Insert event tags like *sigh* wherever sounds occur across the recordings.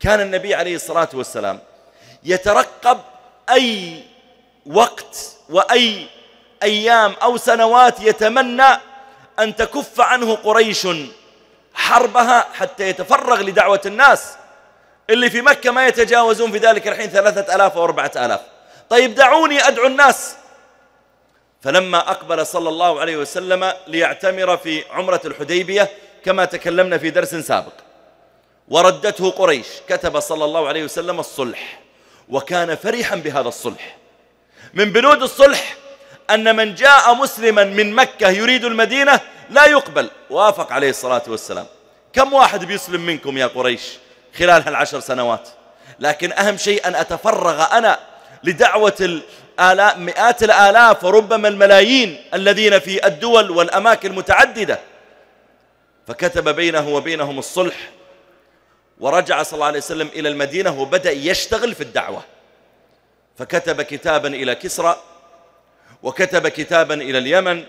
كان النبي عليه الصلاة والسلام يترقب أي وقت وأي أيام أو سنوات يتمنى أن تكف عنه قريش حربها حتى يتفرغ لدعوة الناس اللي في مكة ما يتجاوزون في ذلك الحين ثلاثة ألاف أو أربعة ألاف طيب دعوني أدعو الناس فلما أقبل صلى الله عليه وسلم ليعتمر في عمرة الحديبية كما تكلمنا في درس سابق وردته قريش كتب صلى الله عليه وسلم الصلح وكان فرحا بهذا الصلح من بنود الصلح أن من جاء مسلما من مكة يريد المدينة لا يقبل وافق عليه الصلاة والسلام كم واحد بيسلم منكم يا قريش خلال هالعشر سنوات لكن أهم شيء أن أتفرغ أنا لدعوة الآلاف مئات الآلاف وربما الملايين الذين في الدول والأماكن المتعددة فكتب بينه وبينهم الصلح ورجع صلى الله عليه وسلم إلى المدينة وبدأ يشتغل في الدعوة فكتب كتابا إلى كسرى وكتب كتابا إلى اليمن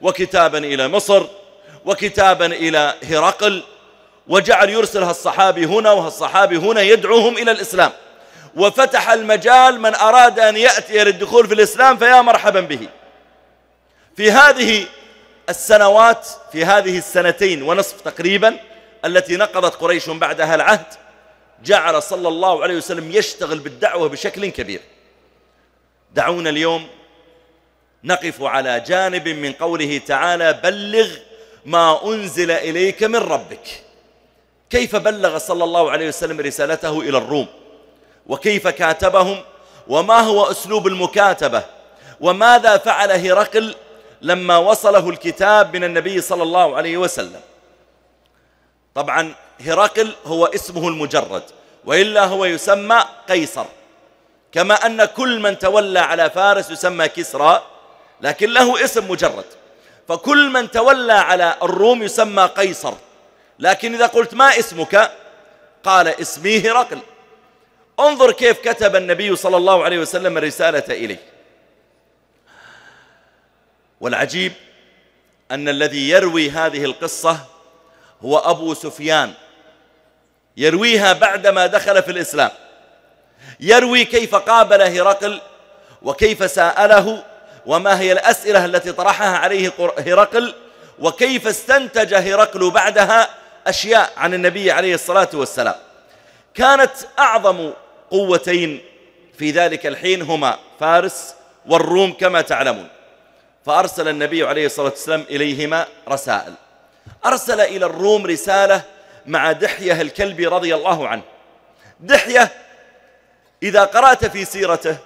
وكتابا إلى مصر وكتابا إلى هرقل وجعل يرسل هالصحابي هنا وهالصحابي هنا يدعوهم إلى الإسلام وفتح المجال من أراد أن يأتي للدخول في الإسلام فيا مرحبا به في هذه السنوات في هذه السنتين ونصف تقريبا التي نقضت قريش بعدها العهد جعل صلى الله عليه وسلم يشتغل بالدعوة بشكل كبير دعونا اليوم نقف على جانب من قوله تعالى بلغ ما أنزل إليك من ربك كيف بلغ صلى الله عليه وسلم رسالته إلى الروم وكيف كاتبهم وما هو أسلوب المكاتبة وماذا فعل هرقل لما وصله الكتاب من النبي صلى الله عليه وسلم طبعا هرقل هو اسمه المجرد وإلا هو يسمى قيصر كما أن كل من تولى على فارس يسمى كسرى لكن له اسم مجرد فكل من تولى على الروم يسمى قيصر لكن إذا قلت ما اسمك قال اسمي هرقل انظر كيف كتب النبي صلى الله عليه وسلم الرسالة إليه والعجيب أن الذي يروي هذه القصة هو أبو سفيان يرويها بعدما دخل في الإسلام يروي كيف قابل هرقل وكيف سأله وما هي الأسئلة التي طرحها عليه هرقل وكيف استنتج هرقل بعدها أشياء عن النبي عليه الصلاة والسلام كانت أعظم قوتين في ذلك الحين هما فارس والروم كما تعلمون فأرسل النبي عليه الصلاة والسلام إليهما رسائل أرسل إلى الروم رسالة مع دحية الكلبي رضي الله عنه دحية إذا قرأت في سيرته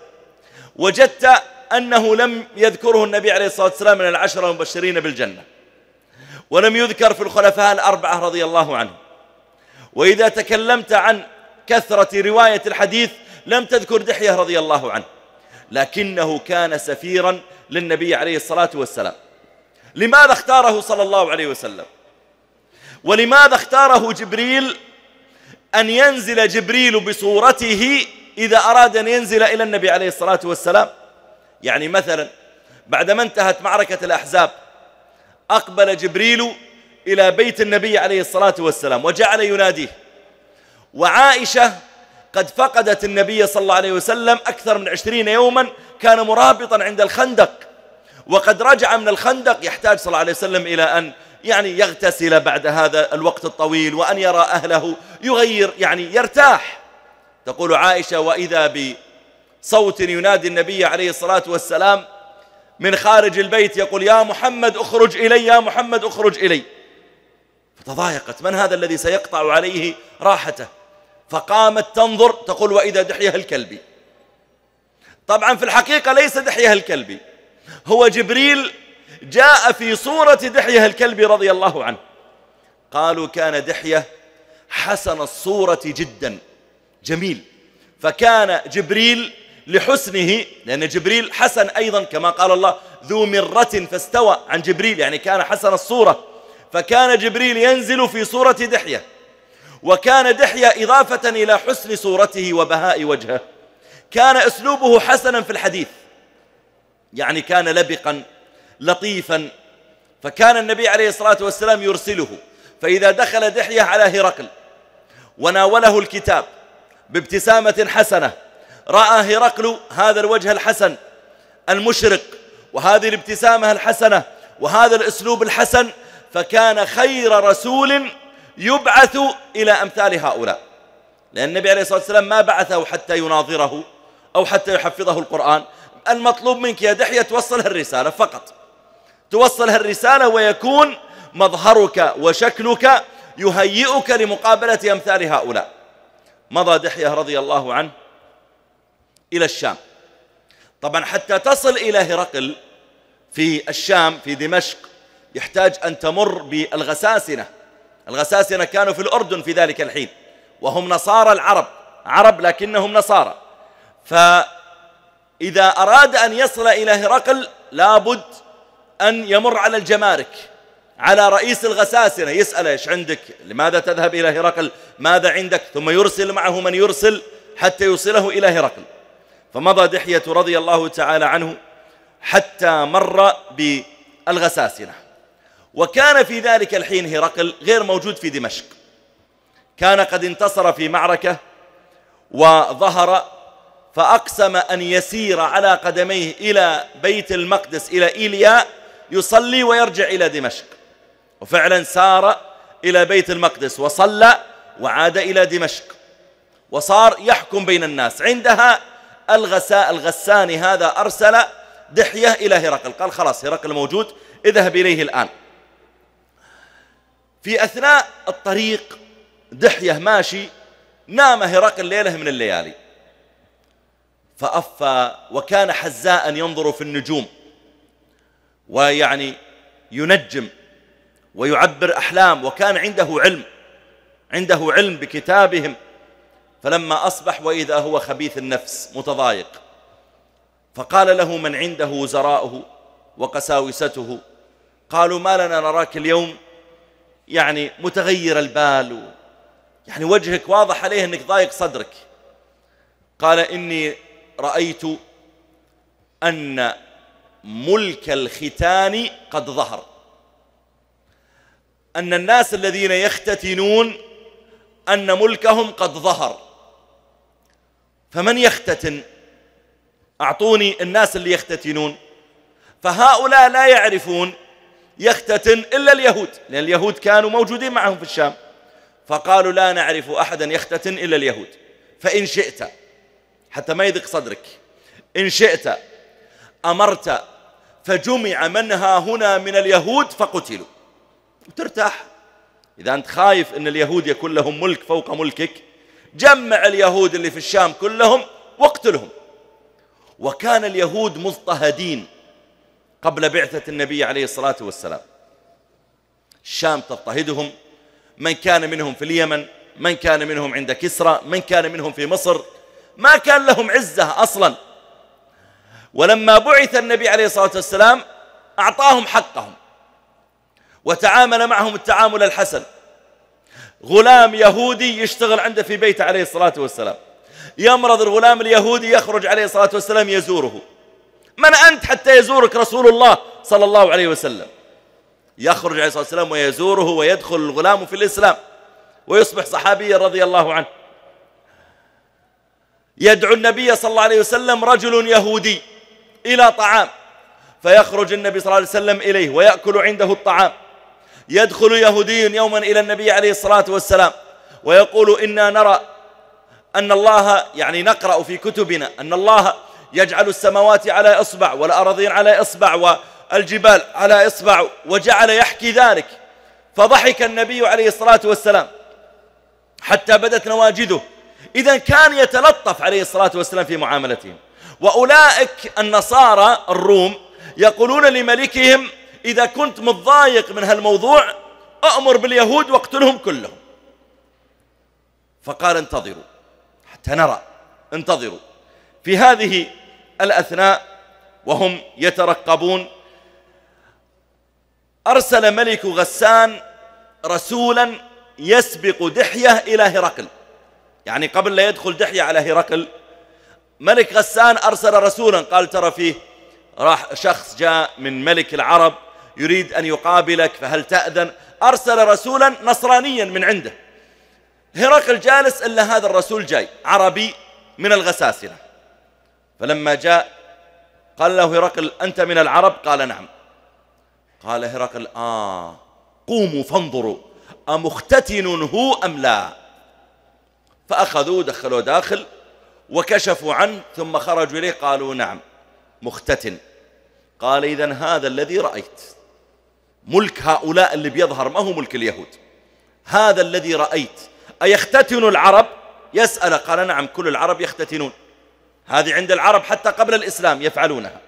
وجدت أنه لم يذكره النبي عليه الصلاة والسلام من العشرة المبشرين بالجنة ولم يذكر في الخلفاء الأربعة رضي الله عنه وإذا تكلمت عن كثرة رواية الحديث لم تذكر دحية رضي الله عنه لكنه كان سفيرا للنبي عليه الصلاة والسلام لماذا اختاره صلى الله عليه وسلم ولماذا اختاره جبريل أن ينزل جبريل بصورته إذا أراد أن ينزل إلى النبي عليه الصلاة والسلام يعني مثلا بعدما انتهت معركة الأحزاب أقبل جبريل إلى بيت النبي عليه الصلاة والسلام وجعل يناديه وعائشة قد فقدت النبي صلى الله عليه وسلم أكثر من عشرين يوما كان مرابطا عند الخندق وقد رجع من الخندق يحتاج صلى الله عليه وسلم إلى أن يعني يغتسل بعد هذا الوقت الطويل وأن يرى أهله يغير يعني يرتاح تقول عائشة وإذا بصوت ينادي النبي عليه الصلاة والسلام من خارج البيت يقول يا محمد اخرج إلي يا محمد اخرج إلي فتضايقت من هذا الذي سيقطع عليه راحته فقامت تنظر تقول وإذا دحيها الكلبي طبعا في الحقيقة ليس دحيها الكلبي هو جبريل جاء في صورة دحية الكلب رضي الله عنه قالوا كان دحية حسن الصورة جدا جميل فكان جبريل لحسنه لأن جبريل حسن أيضا كما قال الله ذو مرة فاستوى عن جبريل يعني كان حسن الصورة فكان جبريل ينزل في صورة دحية وكان دحية إضافة إلى حسن صورته وبهاء وجهه كان أسلوبه حسنا في الحديث يعني كان لبقا لطيفا فكان النبي عليه الصلاة والسلام يرسله فإذا دخل دحية على هرقل وناوله الكتاب بابتسامة حسنة رأى هرقل هذا الوجه الحسن المشرق وهذه الابتسامة الحسنة وهذا الأسلوب الحسن فكان خير رسول يبعث إلى أمثال هؤلاء لأن النبي عليه الصلاة والسلام ما بعثه حتى يناظره أو حتى يحفظه القرآن المطلوب منك يا دحية توصل هالرسالة فقط توصل هالرسالة ويكون مظهرك وشكلك يهيئك لمقابلة أمثال هؤلاء مضى دحية رضي الله عنه إلى الشام طبعا حتى تصل إلى هرقل في الشام في دمشق يحتاج أن تمر بالغساسنة الغساسنة كانوا في الأردن في ذلك الحين وهم نصارى العرب عرب لكنهم نصارى فالغساسنة إذا أراد أن يصل إلى هرقل لابد أن يمر على الجمارك على رئيس الغساسنة يسأله إيش عندك لماذا تذهب إلى هرقل ماذا عندك ثم يرسل معه من يرسل حتى يوصله إلى هرقل فمضى دحية رضي الله تعالى عنه حتى مر بالغساسنة وكان في ذلك الحين هرقل غير موجود في دمشق كان قد انتصر في معركة وظهر فأقسم أن يسير على قدميه إلى بيت المقدس إلى إيليا يصلي ويرجع إلى دمشق وفعلا سار إلى بيت المقدس وصلى وعاد إلى دمشق وصار يحكم بين الناس عندها الغساء الغساني هذا أرسل دحية إلى هرقل قال خلاص هرقل موجود اذهب إليه الآن في أثناء الطريق دحية ماشي نام هرقل ليلة من الليالي فأفى وكان حزاء ينظر في النجوم ويعني ينجم ويعبر أحلام وكان عنده علم عنده علم بكتابهم فلما أصبح وإذا هو خبيث النفس متضايق فقال له من عنده وزراؤه وقساوسته قالوا ما لنا نراك اليوم يعني متغير البال يعني وجهك واضح عليه أنك ضايق صدرك قال إني رأيت أن ملك الختان قد ظهر أن الناس الذين يختتنون أن ملكهم قد ظهر فمن يختتن أعطوني الناس اللي يختتنون فهؤلاء لا يعرفون يختتن إلا اليهود لأن اليهود كانوا موجودين معهم في الشام فقالوا لا نعرف أحدا يختتن إلا اليهود فإن شئت حتى ما يضيق صدرك إن شئت أمرت فجمع من ها هنا من اليهود فقتلوا ترتاح إذا أنت خايف أن اليهود يكون لهم ملك فوق ملكك جمع اليهود اللي في الشام كلهم واقتلهم وكان اليهود مضطهدين قبل بعثة النبي عليه الصلاة والسلام الشام تضطهدهم من كان منهم في اليمن من كان منهم عند كسرى من كان منهم في مصر ما كان لهم عزة أصلا ولما بعث النبي عليه الصلاة والسلام أعطاهم حقهم وتعامل معهم التعامل الحسن غلام يهودي يشتغل عنده في بيته عليه الصلاة والسلام يمرض الغلام اليهودي يخرج عليه الصلاة والسلام يزوره من أنت حتى يزورك رسول الله صلى الله عليه وسلم يخرج عليه الصلاة والسلام ويزوره ويدخل الغلام في الإسلام ويصبح صحابيا رضي الله عنه يدعو النبي صلى الله عليه وسلم رجل يهودي إلى طعام فيخرج النبي صلى الله عليه وسلم إليه ويأكل عنده الطعام يدخل يهودي يوما إلى النبي عليه الصلاة والسلام ويقول إنا نرى أن الله يعني نقرأ في كتبنا أن الله يجعل السماوات على إصبع والأراضين على إصبع والجبال على إصبع وجعل يحكي ذلك فضحك النبي عليه الصلاة والسلام حتى بدت نواجده إذا كان يتلطف عليه الصلاة والسلام في معاملتهم وأولئك النصارى الروم يقولون لملكهم إذا كنت متضايق من هالموضوع أأمر باليهود واقتلهم كلهم فقال انتظروا حتى نرى انتظروا في هذه الأثناء وهم يترقبون أرسل ملك غسان رسولا يسبق دحية إلى هرقل يعني قبل لا يدخل دحية على هرقل ملك غسان أرسل رسولا قال ترى فيه راح شخص جاء من ملك العرب يريد أن يقابلك فهل تأذن أرسل رسولا نصرانيا من عنده هرقل جالس إلا هذا الرسول جاي عربي من الغساسنة فلما جاء قال له هرقل أنت من العرب قال نعم قال هرقل آه قوموا فانظروا أمختتن هو أم لا فأخذوه دخلوه داخل وكشفوا عنه ثم خرجوا إليه قالوا نعم مختتن قال إذا هذا الذي رأيت ملك هؤلاء اللي بيظهر ما هو ملك اليهود هذا الذي رأيت أيختتن العرب يسأل قال نعم كل العرب يختتنون هذه عند العرب حتى قبل الإسلام يفعلونها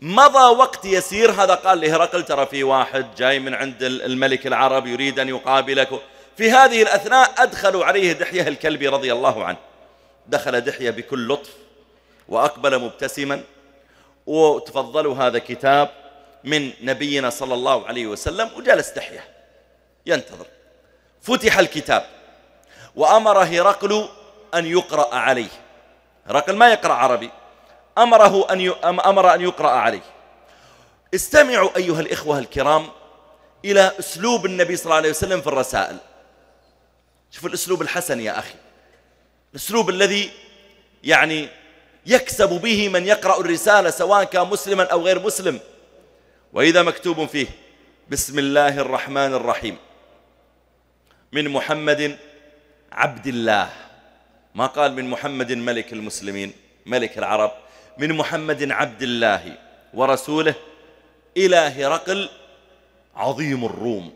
مضى وقت يسير هذا قال لهرقل ترى في واحد جاي من عند الملك العرب يريد أن يقابلك في هذه الأثناء أدخلوا عليه دحية الكلبي رضي الله عنه دخل دحية بكل لطف وأقبل مبتسما وتفضلوا هذا كتاب من نبينا صلى الله عليه وسلم وجلس دحية ينتظر فتح الكتاب وأمر هرقل أن يقرأ عليه هرقل ما يقرأ عربي أمره أن أمر أن يقرأ عليه استمعوا أيها الإخوة الكرام إلى أسلوب النبي صلى الله عليه وسلم في الرسائل شوف الأسلوب الحسن يا أخي الأسلوب الذي يعني يكسب به من يقرأ الرسالة سواء كان مسلما أو غير مسلم وإذا مكتوب فيه بسم الله الرحمن الرحيم من محمد عبد الله ما قال من محمد ملك المسلمين ملك العرب من محمد عبد الله ورسوله إلى هرقل عظيم الروم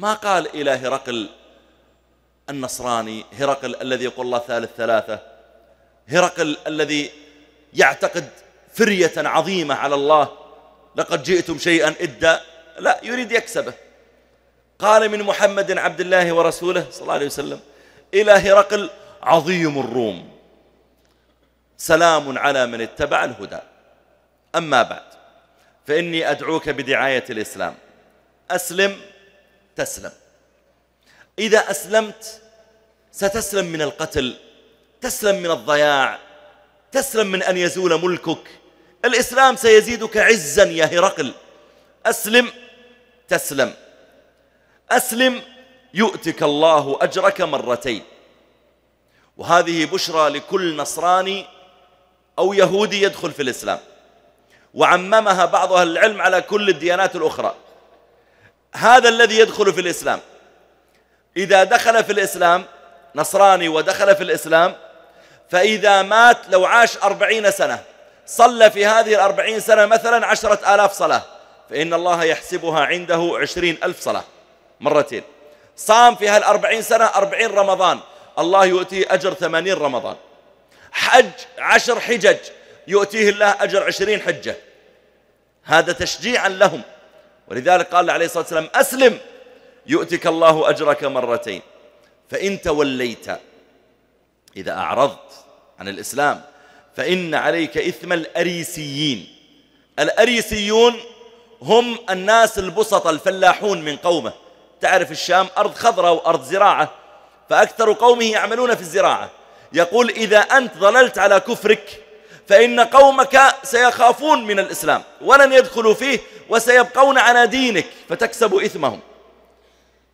ما قال إلى هرقل النصراني هرقل الذي يقول الله ثالث ثلاثة هرقل الذي يعتقد فرية عظيمة على الله لقد جئتم شيئا إدا لا يريد يكسبه قال من محمد عبد الله ورسوله صلى الله عليه وسلم إلى هرقل عظيم الروم سلام على من اتبع الهدى أما بعد فإني أدعوك بدعاية الإسلام أسلم تسلم إذا أسلمت ستسلم من القتل تسلم من الضياع تسلم من أن يزول ملكك الإسلام سيزيدك عزا يا هرقل أسلم تسلم أسلم يؤتك الله أجرك مرتين وهذه بشرى لكل نصراني أو يهودي يدخل في الإسلام وعممها بعض أهل العلم على كل الديانات الأخرى هذا الذي يدخل في الإسلام إذا دخل في الإسلام نصراني ودخل في الإسلام فإذا مات لو عاش أربعين سنة صلى في هذه الأربعين سنة مثلا عشرة آلاف صلاة فإن الله يحسبها عنده عشرين ألف صلاة مرتين صام في هالأربعين سنة أربعين رمضان الله يؤتيه أجر ثمانين رمضان حج عشر حجج يؤتيه الله أجر عشرين حجة هذا تشجيعا لهم ولذلك قال عليه الصلاة والسلام أسلم يؤتك الله أجرك مرتين فإن توليت إذا أعرضت عن الإسلام فإن عليك إثم الأريسيين الأريسيون هم الناس البسطة الفلاحون من قومه تعرف الشام أرض خضراء وأرض زراعة فأكثر قومه يعملون في الزراعة يقول إذا أنت ظللت على كفرك فإن قومك سيخافون من الإسلام ولن يدخلوا فيه وسيبقون على دينك فتكسب إثمهم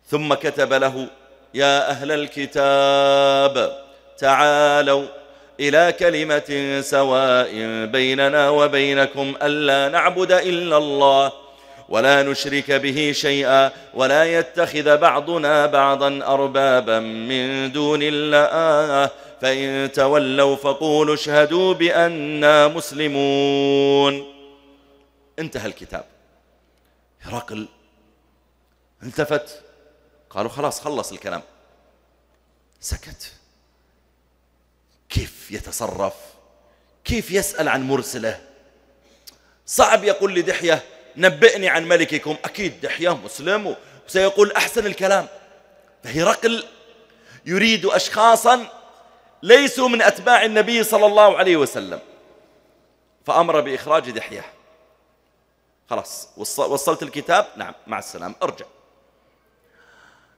ثم كتب له يا أهل الكتاب تعالوا إلى كلمة سواء بيننا وبينكم ألا نعبد إلا الله ولا نشرك به شيئا ولا يتخذ بعضنا بعضا أربابا من دون الله فإن تولوا فقولوا اشهدوا بأننا مسلمون انتهى الكتاب هرقل التفت قالوا خلاص خلص الكلام سكت كيف يتصرف كيف يسأل عن مرسله صعب يقول لدحية نبئني عن ملككم أكيد دحية مسلم وسيقول أحسن الكلام فهرقل يريد أشخاصا ليسوا من أتباع النبي صلى الله عليه وسلم فأمر بإخراج دحية خلاص وصلت الكتاب نعم مع السلامة ارجع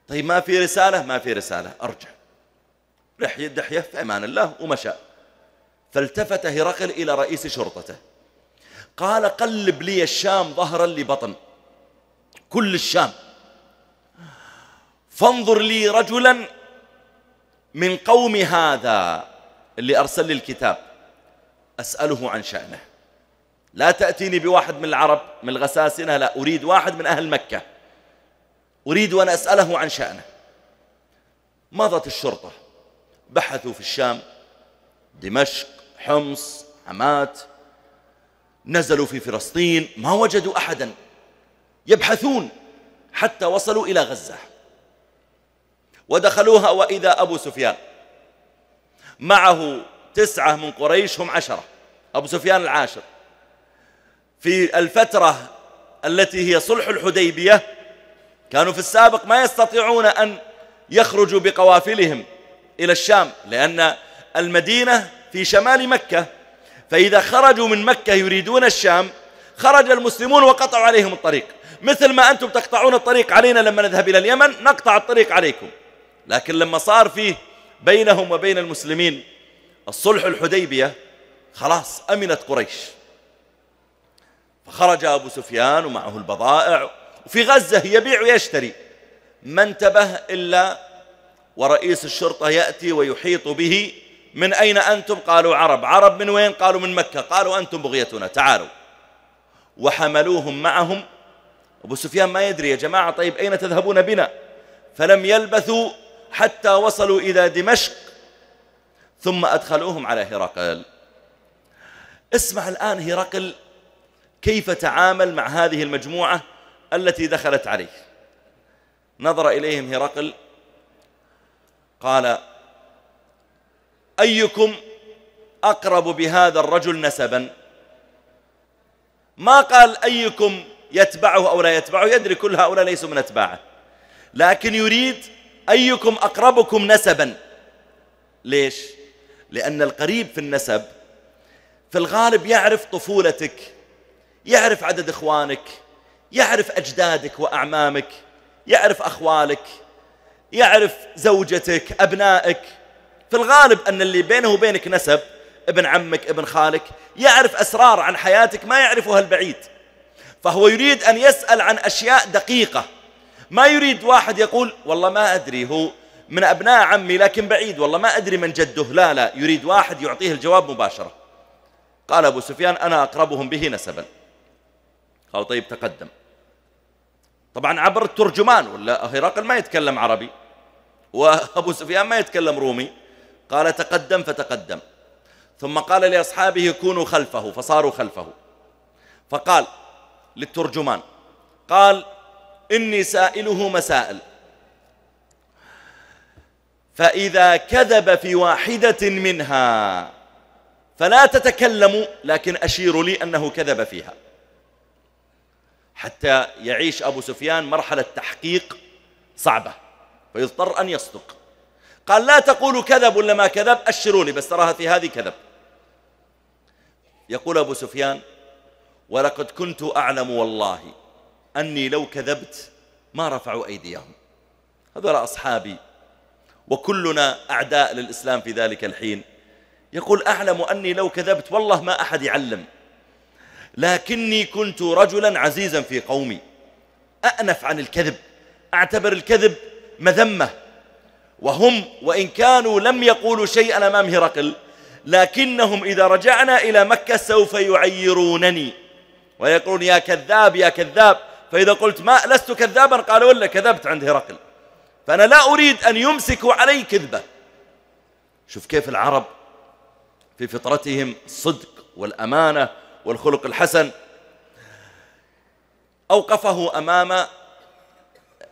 طيب ما في رسالة ما في رسالة ارجع رح دحية في أمان الله ومشى فالتفت هرقل إلى رئيس شرطته قال قلب لي الشام ظهرا لبطن كل الشام فانظر لي رجلا من قوم هذا اللي أرسل لي الكتاب أسأله عن شأنه لا تأتيني بواحد من العرب من الغساسنة لا أريد واحد من أهل مكة أريد أن أسأله عن شأنه مضت الشرطة بحثوا في الشام دمشق حمص حمات نزلوا في فلسطين ما وجدوا أحدا يبحثون حتى وصلوا إلى غزة ودخلوها وإذا أبو سفيان معه تسعة من قريش هم عشرة أبو سفيان العاشر في الفترة التي هي صلح الحديبية كانوا في السابق ما يستطيعون أن يخرجوا بقوافلهم إلى الشام لأن المدينة في شمال مكة فإذا خرجوا من مكة يريدون الشام خرج المسلمون وقطعوا عليهم الطريق مثل ما أنتم تقطعون الطريق علينا لما نذهب إلى اليمن نقطع الطريق عليكم لكن لما صار فيه بينهم وبين المسلمين الصلح الحديبية خلاص أمنت قريش خرج أبو سفيان ومعه البضائع وفي غزة يبيع ويشتري ما انتبه إلا ورئيس الشرطة يأتي ويحيط به من أين أنتم قالوا عرب عرب من وين قالوا من مكة قالوا أنتم بغيتنا تعالوا وحملوهم معهم أبو سفيان ما يدري يا جماعة طيب أين تذهبون بنا فلم يلبثوا حتى وصلوا إلى دمشق ثم أدخلوهم على هرقل اسمع الآن هرقل كيف تعامل مع هذه المجموعة التي دخلت عليه نظر إليهم هرقل قال أيكم أقرب بهذا الرجل نسبا ما قال أيكم يتبعه أو لا يتبعه يدري كل هؤلاء ليسوا من أتباعه لكن يريد أيكم أقربكم نسبا ليش؟ لأن القريب في النسب في الغالب يعرف طفولتك يعرف عدد إخوانك يعرف أجدادك وأعمامك يعرف أخوالك يعرف زوجتك أبنائك في الغالب أن اللي بينه وبينك نسب ابن عمك ابن خالك يعرف أسرار عن حياتك ما يعرفها البعيد فهو يريد أن يسأل عن أشياء دقيقة ما يريد واحد يقول والله ما أدري هو من أبناء عمي لكن بعيد والله ما أدري من جده لا لا يريد واحد يعطيه الجواب مباشرة قال أبو سفيان أنا أقربهم به نسباً قالوا طيب تقدم طبعا عبر الترجمان ولا هرقل ما يتكلم عربي وأبو سفيان ما يتكلم رومي قال تقدم فتقدم ثم قال لأصحابه كونوا خلفه فصاروا خلفه فقال للترجمان قال إني سائله مسائل فإذا كذب في واحدة منها فلا تتكلموا لكن أشيروا لي أنه كذب فيها حتى يعيش أبو سفيان مرحلة تحقيق صعبة فيضطر أن يصدق قال لا تقولوا كذب ولا ما كذب أشروني بس تراها في هذه كذب يقول أبو سفيان ولقد كنت أعلم والله أني لو كذبت ما رفعوا أيديهم هذول أصحابي وكلنا أعداء للإسلام في ذلك الحين يقول أعلم أني لو كذبت والله ما أحد يعلم لكني كنت رجلا عزيزا في قومي أأنف عن الكذب أعتبر الكذب مذمة وهم وإن كانوا لم يقولوا شيئا أمام هرقل لكنهم إذا رجعنا إلى مكة سوف يعيرونني ويقولون يا كذاب يا كذاب فإذا قلت ما لست كذابا قالوا لا كذبت عند هرقل فأنا لا أريد أن يمسكوا علي كذبة شوف كيف العرب في فطرتهم الصدق والأمانة والخلق الحسن أوقفه أمام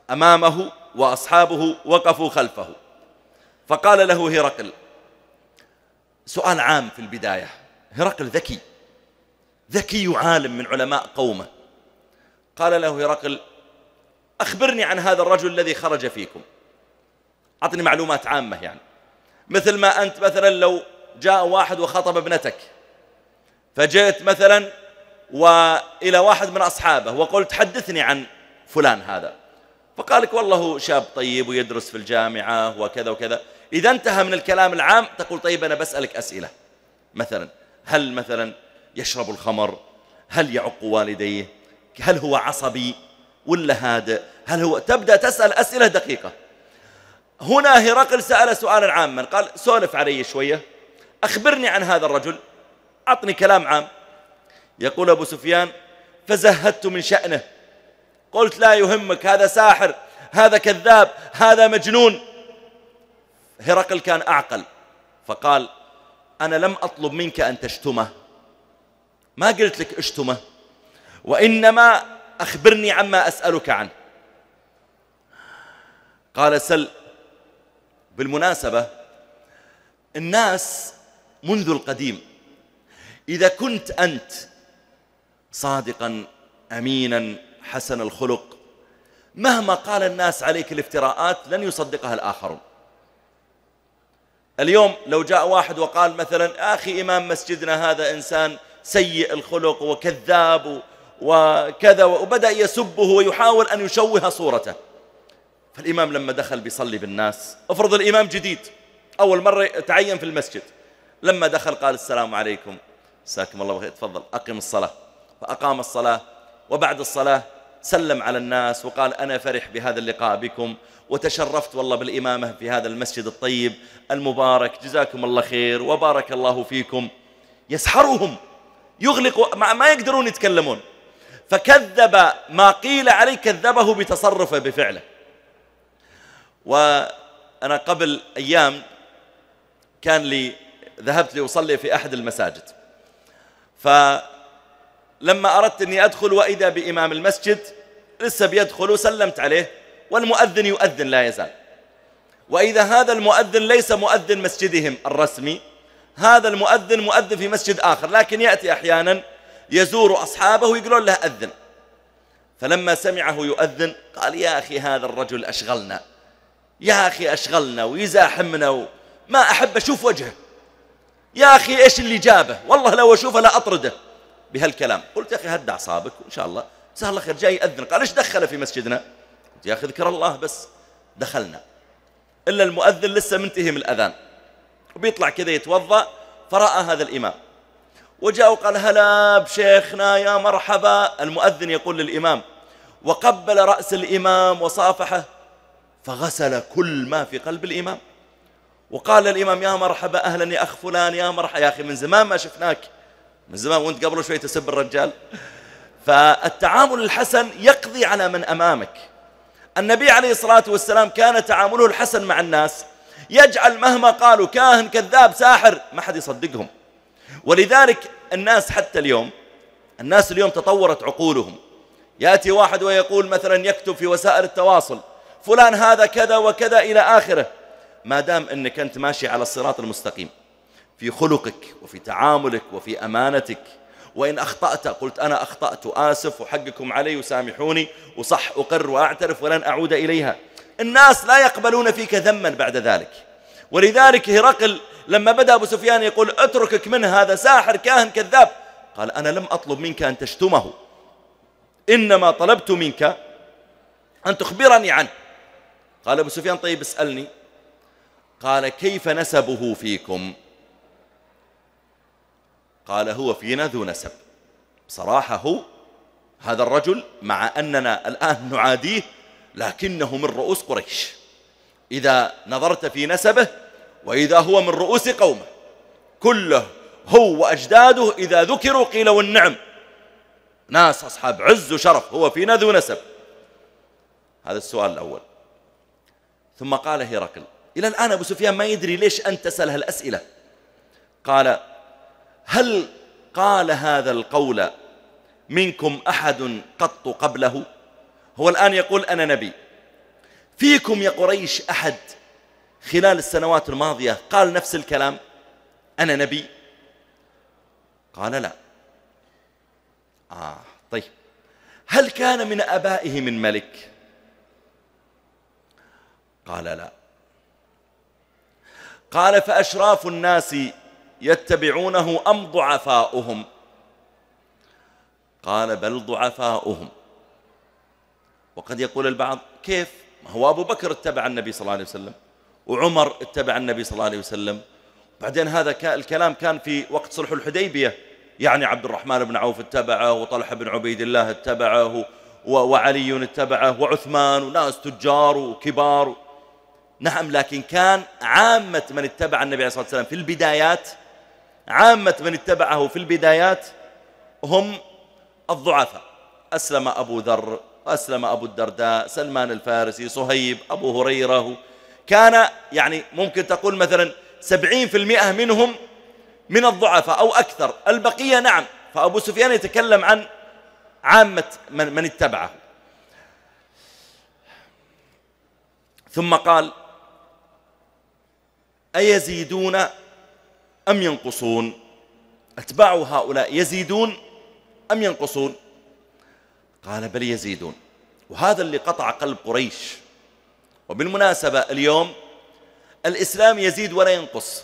أمامه وأصحابه وقفوا خلفه فقال له هرقل سؤال عام في البداية هرقل ذكي ذكي عالم من علماء قومه قال له هرقل أخبرني عن هذا الرجل الذي خرج فيكم أعطني معلومات عامة يعني مثل ما أنت مثلا لو جاء واحد وخطب ابنتك فجئت مثلا وإلى واحد من أصحابه وقلت حدثني عن فلان هذا فقال لك والله شاب طيب ويدرس في الجامعة وكذا وكذا إذا انتهى من الكلام العام تقول طيب أنا بسألك أسئلة مثلا هل مثلا يشرب الخمر هل يعق والديه هل هو عصبي ولا هادئ هل هو تبدأ تسأل أسئلة دقيقة هنا هرقل سأل سؤالا عاما قال سولف علي شوية أخبرني عن هذا الرجل أعطني كلام عام يقول أبو سفيان فزهدت من شأنه قلت لا يهمك هذا ساحر هذا كذاب هذا مجنون هرقل كان أعقل فقال أنا لم أطلب منك أن تشتمه ما قلت لك اشتمه وإنما أخبرني عما أسألك عنه قال سل بالمناسبة الناس منذ القديم إذا كنت أنت صادقا أمينا حسن الخلق مهما قال الناس عليك الافتراءات لن يصدقها الآخرون اليوم لو جاء واحد وقال مثلا أخي إمام مسجدنا هذا إنسان سيء الخلق وكذاب وكذا وبدأ يسبه ويحاول أن يشوه صورته فالإمام لما دخل بيصلي بالناس افرض الإمام جديد أول مرة تعين في المسجد لما دخل قال السلام عليكم ساكم الله بخير تفضل أقم الصلاة فأقام الصلاة وبعد الصلاة سلم على الناس وقال أنا فرح بهذا اللقاء بكم وتشرفت والله بالإمامة في هذا المسجد الطيب المبارك جزاكم الله خير وبارك الله فيكم يسحرهم يغلق ما يقدرون يتكلمون فكذب ما قيل عليه كذبه بتصرفه بفعله وأنا قبل أيام كان لي ذهبت لأصلي في أحد المساجد فلما أردت أني أدخل وإذا بإمام المسجد لسه بيدخل وسلمت عليه والمؤذن يؤذن لا يزال وإذا هذا المؤذن ليس مؤذن مسجدهم الرسمي هذا المؤذن مؤذن في مسجد آخر لكن يأتي أحيانا يزور أصحابه ويقولون له أذن فلما سمعه يؤذن قال يا أخي هذا الرجل أشغلنا يا أخي أشغلنا ويزاحمنا وما أحب أشوف وجهه يا أخي إيش اللي جابه والله لو أشوفه لا أطرده بهالكلام قلت يا أخي هدى أعصابك وإن شاء الله سهل الله خير جاي يأذن قال إيش دخله في مسجدنا قلت يا أخي ذكر الله بس دخلنا إلا المؤذن لسه منتهي من الأذان وبيطلع كذا يتوضأ فرأى هذا الإمام وجاء وقال هلا بشيخنا يا مرحبا المؤذن يقول للإمام وقبل رأس الإمام وصافحه فغسل كل ما في قلب الإمام وقال الإمام يا مرحبا أهلا يا أخ فلان يا مرحبا يا أخي من زمان ما شفناك من زمان وانت قبل شوي تسب الرجال فالتعامل الحسن يقضي على من أمامك النبي عليه الصلاة والسلام كان تعامله الحسن مع الناس يجعل مهما قالوا كاهن كذاب ساحر ما حد يصدقهم ولذلك الناس حتى اليوم الناس اليوم تطورت عقولهم يأتي واحد ويقول مثلا يكتب في وسائل التواصل فلان هذا كذا وكذا إلى آخره ما دام أنك أنت ماشي على الصراط المستقيم في خلقك وفي تعاملك وفي أمانتك وإن أخطأت قلت أنا أخطأت آسف وحقكم علي وسامحوني وصح أقر وأعترف ولن أعود إليها الناس لا يقبلون فيك ذما بعد ذلك ولذلك هرقل لما بدأ أبو سفيان يقول اتركك من هذا ساحر كاهن كذاب قال أنا لم أطلب منك أن تشتمه إنما طلبت منك أن تخبرني عنه قال أبو سفيان طيب اسألني قال كيف نسبه فيكم قال هو فينا ذو نسب بصراحة هو هذا الرجل مع أننا الآن نعاديه لكنه من رؤوس قريش إذا نظرت في نسبه وإذا هو من رؤوس قومه كله هو وأجداده إذا ذكروا قيل والنعم ناس أصحاب عز وشرف هو فينا ذو نسب هذا السؤال الأول ثم قال هرقل إلى الآن أبو سفيان ما يدري ليش أنت تسأل هالأسئلة قال هل قال هذا القول منكم أحد قط قبله هو الآن يقول أنا نبي فيكم يا قريش أحد خلال السنوات الماضية قال نفس الكلام أنا نبي قال لا آه طيب هل كان من أبائه من ملك قال لا قال فأشراف الناس يتبعونه أم ضعفاؤهم قال بل ضعفاؤهم وقد يقول البعض كيف هو أبو بكر اتبع النبي صلى الله عليه وسلم وعمر اتبع النبي صلى الله عليه وسلم بعدين هذا الكلام كان في وقت صلح الحديبية يعني عبد الرحمن بن عوف اتبعه وطلحة بن عبيد الله اتبعه وعلي اتبعه وعثمان وناس تجار وكبار نعم لكن كان عامة من اتبع النبي عليه الصلاة والسلام في البدايات عامة من اتبعه في البدايات هم الضعفاء أسلم أبو ذر أسلم أبو الدرداء سلمان الفارسي صهيب أبو هريرة كان يعني ممكن تقول مثلا سبعين في المئة منهم من الضعفاء أو أكثر البقية نعم فأبو سفيان يتكلم عن عامة من, من اتبعه ثم قال أيزيدون أم ينقصون أتباع هؤلاء يزيدون أم ينقصون قال بل يزيدون وهذا اللي قطع قلب قريش وبالمناسبة اليوم الإسلام يزيد ولا ينقص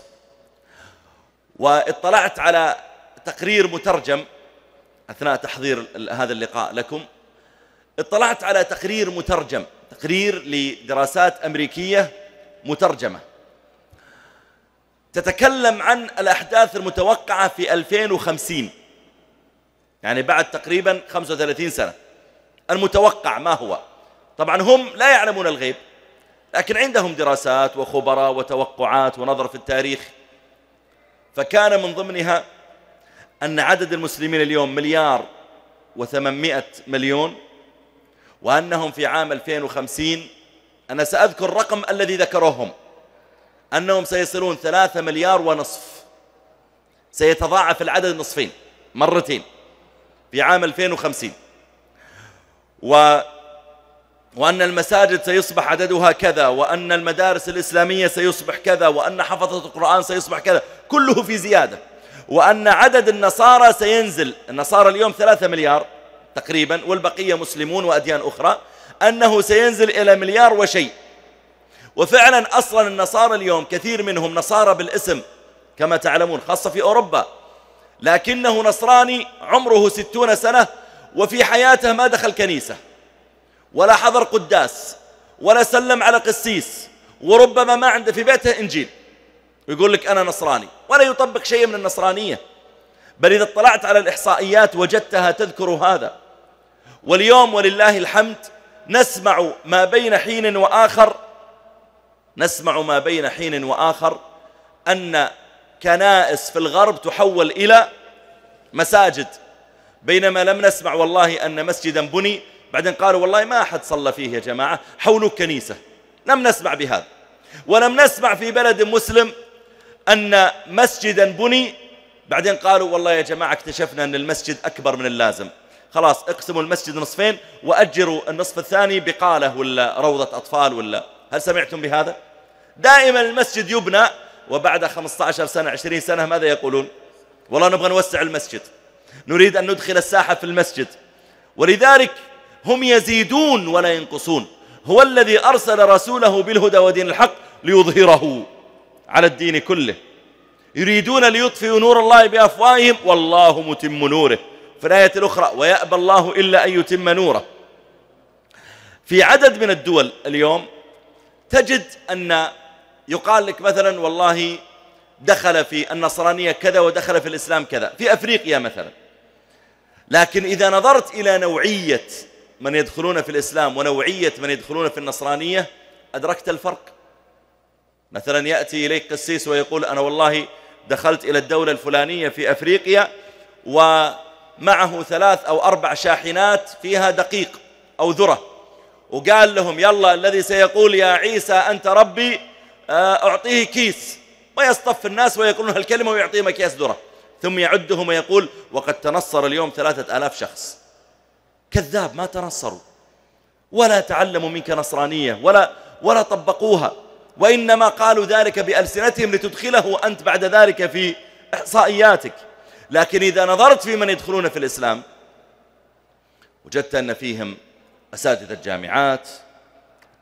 واطلعت على تقرير مترجم أثناء تحضير هذا اللقاء لكم اطلعت على تقرير مترجم تقرير لدراسات أمريكية مترجمة تتكلم عن الأحداث المتوقعة في 2050 يعني بعد تقريبا 35 سنة المتوقع ما هو طبعا هم لا يعلمون الغيب لكن عندهم دراسات وخبراء وتوقعات ونظر في التاريخ فكان من ضمنها أن عدد المسلمين اليوم مليار وثمانمائة مليون وأنهم في عام 2050 أنا سأذكر الرقم الذي ذكروهم أنهم سيصلون ثلاثة مليار ونصف سيتضاعف العدد نصفين مرتين في عام 2050 و وأن المساجد سيصبح عددها كذا وأن المدارس الإسلامية سيصبح كذا وأن حفظة القرآن سيصبح كذا كله في زيادة وأن عدد النصارى سينزل النصارى اليوم ثلاثة مليار تقريبا والبقية مسلمون وأديان أخرى أنه سينزل إلى مليار وشيء وفعلا أصلا النصارى اليوم كثير منهم نصارى بالاسم كما تعلمون خاصة في أوروبا لكنه نصراني عمره ستون سنة وفي حياته ما دخل كنيسة ولا حضر قداس ولا سلم على قسيس وربما ما عنده في بيته إنجيل يقول لك أنا نصراني ولا يطبق شيء من النصرانية بل إذا اطلعت على الإحصائيات وجدتها تذكر هذا واليوم ولله الحمد نسمع ما بين حين وآخر نسمع ما بين حين وآخر أن كنائس في الغرب تحول إلى مساجد بينما لم نسمع والله أن مسجدا بني بعدين قالوا والله ما أحد صلى فيه يا جماعة حولوا كنيسة لم نسمع بهذا ولم نسمع في بلد مسلم أن مسجدا بني بعدين قالوا والله يا جماعة اكتشفنا أن المسجد أكبر من اللازم خلاص اقسموا المسجد نصفين وأجروا النصف الثاني بقالة ولا روضة أطفال ولا هل سمعتم بهذا؟ دائما المسجد يبنى وبعد 15 سنة 20 سنة ماذا يقولون؟ والله نبغى نوسع المسجد نريد أن ندخل الساحة في المسجد ولذلك هم يزيدون ولا ينقصون هو الذي أرسل رسوله بالهدى ودين الحق ليظهره على الدين كله يريدون ليطفئوا نور الله بأفواههم والله متم نوره في الآية الأخرى ويأبى الله إلا أن يتم نوره في عدد من الدول اليوم تجد أن يقال لك مثلا والله دخل في النصرانية كذا ودخل في الإسلام كذا في أفريقيا مثلا لكن إذا نظرت إلى نوعية من يدخلون في الإسلام ونوعية من يدخلون في النصرانية أدركت الفرق مثلا يأتي إليك قسيس ويقول أنا والله دخلت إلى الدولة الفلانية في أفريقيا ومعه ثلاث أو أربع شاحنات فيها دقيق أو ذرة وقال لهم يلا الذي سيقول يا عيسى أنت ربي آه، أعطيه كيس ويصطف الناس ويقولون هالكلمة ويعطيهم أكياس ذرة ثم يعدهم ويقول وقد تنصر اليوم ثلاثة آلاف شخص كذاب ما تنصروا ولا تعلموا منك نصرانية ولا, ولا طبقوها وإنما قالوا ذلك بألسنتهم لتدخله أنت بعد ذلك في إحصائياتك لكن إذا نظرت في من يدخلون في الإسلام وجدت أن فيهم أساتذة الجامعات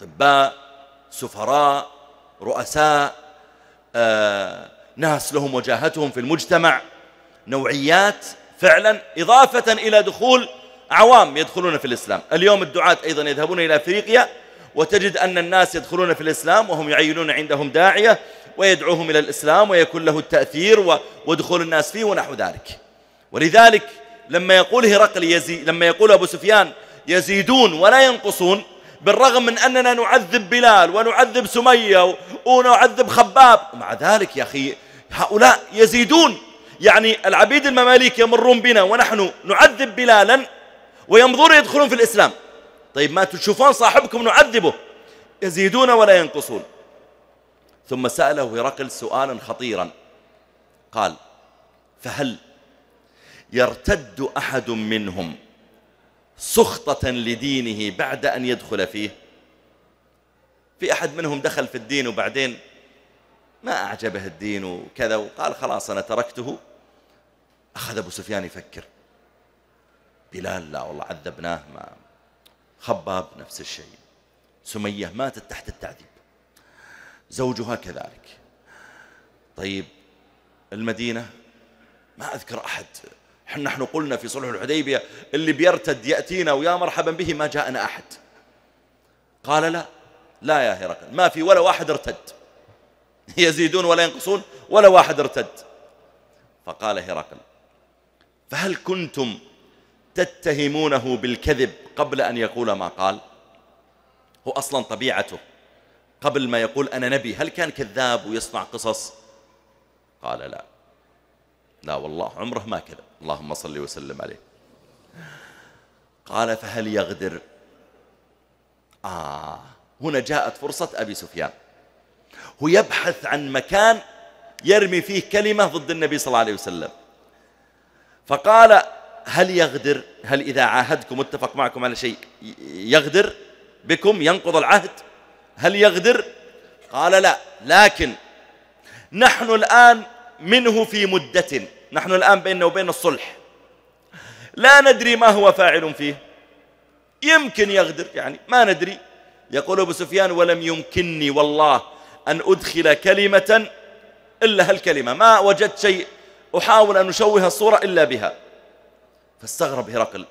أطباء سفراء رؤساء آه، ناس لهم وجاهتهم في المجتمع نوعيات فعلا إضافة إلى دخول عوام يدخلون في الإسلام اليوم الدعاة أيضا يذهبون إلى أفريقيا وتجد أن الناس يدخلون في الإسلام وهم يعينون عندهم داعية ويدعوهم إلى الإسلام ويكون له التأثير ودخول الناس فيه ونحو ذلك ولذلك لما يقول هرقل يزي لما يقول أبو سفيان يزيدون ولا ينقصون بالرغم من أننا نعذب بلال ونعذب سمية ونعذب خباب ومع ذلك يا أخي هؤلاء يزيدون يعني العبيد المماليك يمرون بنا ونحن نعذب بلالا ويمضون يدخلون في الإسلام طيب ما تشوفون صاحبكم نعذبه يزيدون ولا ينقصون ثم سأله هرقل سؤالا خطيرا قال فهل يرتد أحد منهم سخطة لدينه بعد أن يدخل فيه في أحد منهم دخل في الدين وبعدين ما أعجبه الدين وكذا وقال خلاص أنا تركته أخذ أبو سفيان يفكر بلال لا والله عذبناه ما خباب نفس الشيء سمية ماتت تحت التعذيب زوجها كذلك طيب المدينة ما أذكر أحد احنا نحن قلنا في صلح الحديبية اللي بيرتد يأتينا ويا مرحبا به ما جاءنا أحد قال لا لا يا هرقل ما في ولا واحد ارتد *laughs* يزيدون ولا ينقصون ولا واحد ارتد فقال هرقل فهل كنتم تتهمونه بالكذب قبل أن يقول ما قال هو أصلا طبيعته قبل ما يقول أنا نبي هل كان كذاب ويصنع قصص قال لا لا والله عمره ما كذب اللهم صل وسلم عليه قال فهل يغدر آه هنا جاءت فرصة أبي سفيان هو يبحث عن مكان يرمي فيه كلمة ضد النبي صلى الله عليه وسلم فقال هل يغدر هل إذا عاهدكم اتفق معكم على شيء يغدر بكم ينقض العهد هل يغدر قال لا لكن نحن الآن منه في مدة نحن الآن بيننا وبين الصلح لا ندري ما هو فاعل فيه يمكن يغدر يعني ما ندري يقول أبو سفيان ولم يمكنني والله أن أدخل كلمة إلا هالكلمة ما وجدت شيء أحاول أن أشوه الصورة إلا بها فاستغرب هرقل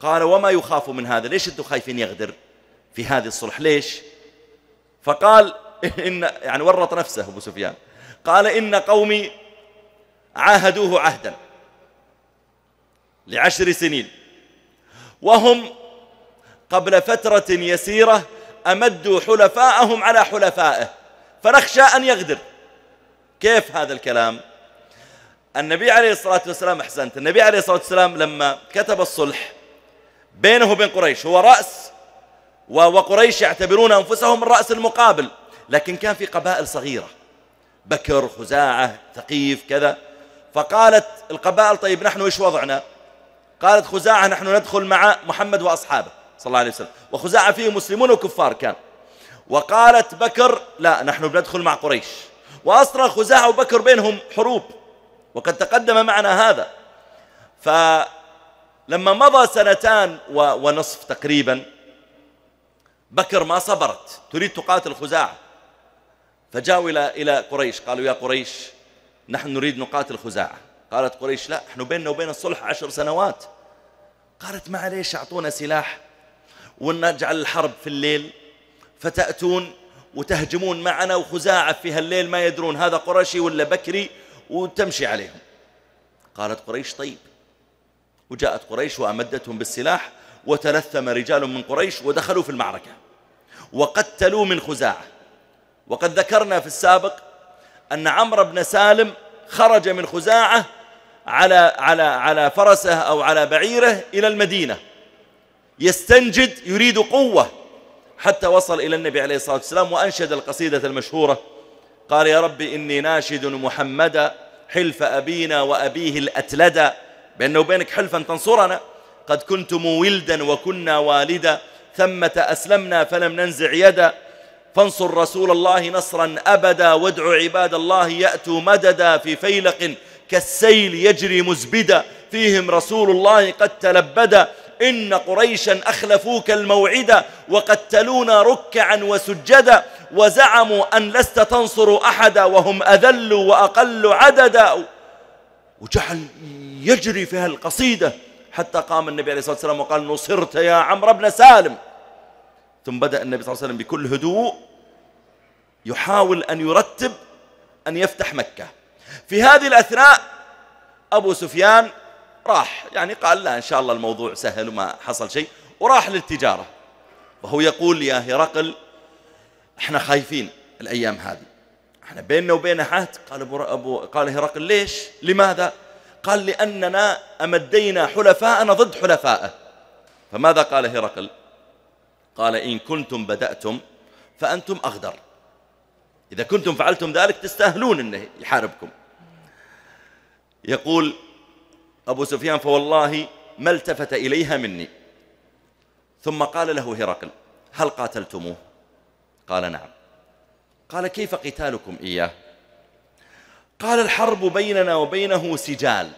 قال وما يخاف من هذا ليش أنتم خايفين يغدر في هذه الصلح ليش فقال *laughs* إن يعني ورط نفسه أبو سفيان قال إن قومي عاهدوه عهدا لعشر سنين وهم قبل فترة يسيرة أمدوا حلفاءهم على حلفائه فنخشى أن يغدر كيف هذا الكلام النبي عليه الصلاة والسلام أحسنت النبي عليه الصلاة والسلام لما كتب الصلح بينه وبين قريش هو رأس وقريش يعتبرون أنفسهم الرأس المقابل لكن كان في قبائل صغيرة بكر خزاعة ثقيف كذا فقالت القبائل طيب نحن إيش وضعنا قالت خزاعة نحن ندخل مع محمد وأصحابه صلى الله عليه وسلم وخزاعة فيه مسلمون وكفار كان وقالت بكر لا نحن بندخل مع قريش وأصلا خزاعة وبكر بينهم حروب وقد تقدم معنا هذا فلما مضى سنتان ونصف تقريبا بكر ما صبرت تريد تقاتل خزاعة فجاءوا إلى إلى قريش قالوا يا قريش نحن نريد نقاتل خزاعة قالت قريش لا نحن بيننا وبين الصلح عشر سنوات قالت معليش أعطونا سلاح ونجعل الحرب في الليل فتأتون وتهجمون معنا وخزاعة في هالليل ما يدرون هذا قرشي ولا بكري وتمشي عليهم قالت قريش طيب وجاءت قريش وأمدتهم بالسلاح وتلثم رجال من قريش ودخلوا في المعركة وقتلوا من خزاعه وقد ذكرنا في السابق أن عمرو بن سالم خرج من خزاعة على على على فرسه أو على بعيره إلى المدينة يستنجد يريد قوة حتى وصل إلى النبي عليه الصلاة والسلام وأنشد القصيدة المشهورة قال يا ربي إني ناشد محمدا حلف أبينا وأبيه الأتلدا بيننا وبينك حلفا تنصرنا قد كنتم ولدا وكنا والدا ثمة أسلمنا فلم ننزع يدا فانصر رسول الله نصرا أبدا وادع عباد الله يأتوا مددا في فيلق كالسيل يجري مزبدا فيهم رسول الله قد تلبدا إن قريشا أخلفوك وقد وقتلونا ركعا وسجدا وزعموا أن لست تنصر أحدا وهم أذل وأقل عددا وجعل يجري في هالقصيدة حتى قام النبي عليه الصلاة والسلام وقال نصرت يا عمرو بن سالم ثم بدأ النبي صلى الله عليه وسلم بكل هدوء يحاول أن يرتب أن يفتح مكة في هذه الأثناء أبو سفيان راح يعني قال لا إن شاء الله الموضوع سهل وما حصل شيء وراح للتجارة وهو يقول يا هرقل احنا خايفين الأيام هذه احنا بيننا وبين عهد قال أبو, أبو قال هرقل ليش لماذا قال لأننا أمدينا حلفاءنا ضد حلفائه فماذا قال هرقل قال إن كنتم بدأتم فأنتم أغدر إذا كنتم فعلتم ذلك تستاهلون أنه يحاربكم يقول أبو سفيان فوالله ما التفت إليها مني ثم قال له هرقل هل قاتلتموه قال نعم قال كيف قتالكم إياه قال الحرب بيننا وبينه سجال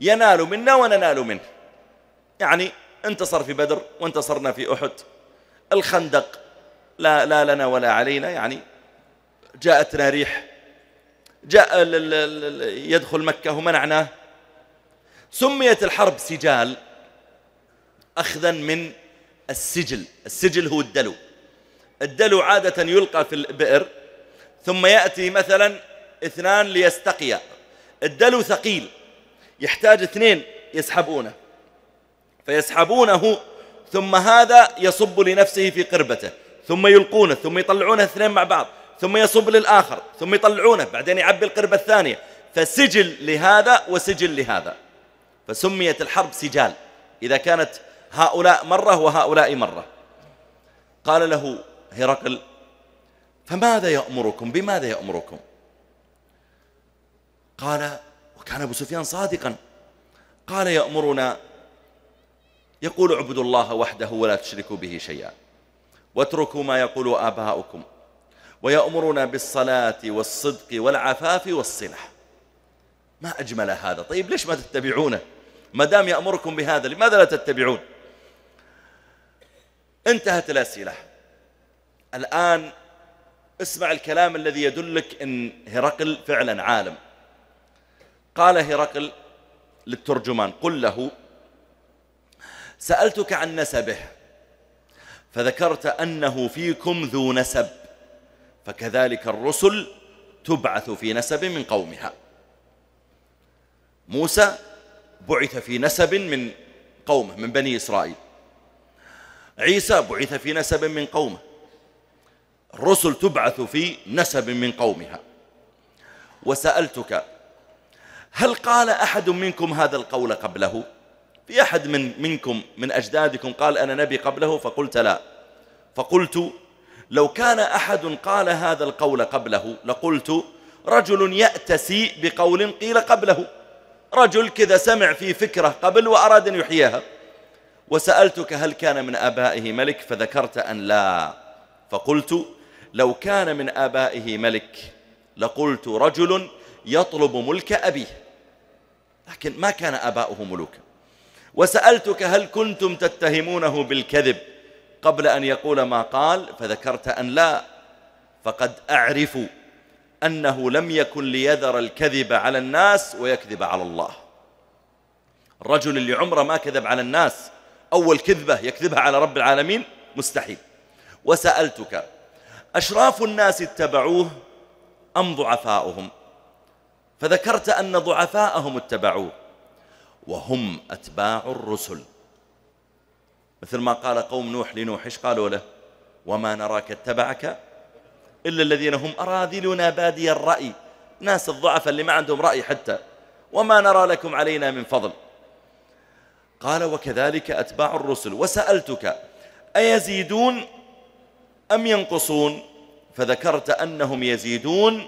ينال منا وننال منه يعني انتصر في بدر وانتصرنا في أحد الخندق لا, لا لنا ولا علينا يعني جاءتنا ريح جاء يدخل مكة ومنعناه سميت الحرب سجال أخذا من السجل السجل هو الدلو الدلو عادة يلقى في البئر ثم يأتي مثلا اثنان ليستقيا الدلو ثقيل يحتاج اثنين يسحبونه فيسحبونه ثم هذا يصب لنفسه في قربته ثم يلقونه ثم يطلعونه اثنين مع بعض ثم يصب للآخر ثم يطلعونه بعدين يعبي القربة الثانية فسجل لهذا وسجل لهذا فسميت الحرب سجال إذا كانت هؤلاء مرة وهؤلاء مرة قال له هرقل فماذا يأمركم بماذا يأمركم قال وكان أبو سفيان صادقا قال يأمرنا يقول اعبدوا الله وحده ولا تشركوا به شيئا واتركوا ما يقول آباؤكم ويأمرنا بالصلاة والصدق والعفاف والصلة ما أجمل هذا طيب ليش ما تتبعونه ما دام يأمركم بهذا لماذا لا تتبعون انتهت الأسئلة الآن اسمع الكلام الذي يدلك ان هرقل فعلا عالم قال هرقل للترجمان قل له سألتك عن نسبه فذكرت أنه فيكم ذو نسب فكذلك الرسل تبعث في نسب من قومها موسى بعث في نسب من قومه من بني إسرائيل عيسى بعث في نسب من قومه الرسل تبعث في نسب من قومها وسألتك هل قال أحد منكم هذا القول قبله في أحد من منكم من أجدادكم قال أنا نبي قبله فقلت لا فقلت لو كان أحد قال هذا القول قبله لقلت رجل يأتسي بقول قيل قبله رجل كذا سمع في فكرة قبل وأراد أن يحييها وسألتك هل كان من آبائه ملك فذكرت أن لا فقلت لو كان من آبائه ملك لقلت رجل يطلب ملك أبيه لكن ما كان آباؤه ملوكا وسألتك هل كنتم تتهمونه بالكذب قبل أن يقول ما قال فذكرت أن لا فقد أعرف أنه لم يكن ليذر الكذب على الناس ويكذب على الله الرجل اللي عمره ما كذب على الناس أول كذبة يكذبها على رب العالمين مستحيل وسألتك أشراف الناس اتبعوه أم ضعفاؤهم فذكرت أن ضعفاءهم اتبعوه وهم أتباع الرسل مثل ما قال قوم نوح لنوح إيش قالوا له وما نراك اتبعك إلا الذين هم أراذلنا بادي الرأي ناس الضعف اللي ما عندهم رأي حتى وما نرى لكم علينا من فضل قال وكذلك أتباع الرسل وسألتك أيزيدون أم ينقصون فذكرت أنهم يزيدون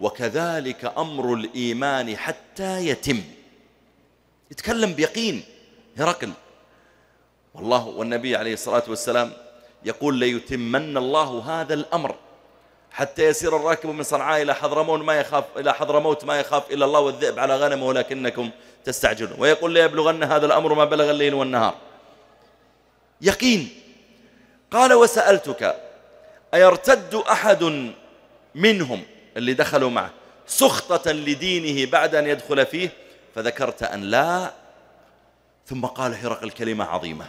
وكذلك أمر الإيمان حتى يتم يتكلم بيقين هرقل والله والنبي عليه الصلاة والسلام يقول ليتمن الله هذا الأمر حتى يسير الراكب من صنعاء إلى حضرموت ما يخاف إلى حضرموت ما يخاف إلا الله والذئب على غنمه ولكنكم تستعجلون ويقول ليبلغن هذا الأمر ما بلغ الليل والنهار يقين قال وسألتك أيرتد أحد منهم اللي دخلوا معه سخطة لدينه بعد أن يدخل فيه فذكرت أن لا ثم قال هرقل كلمة عظيمة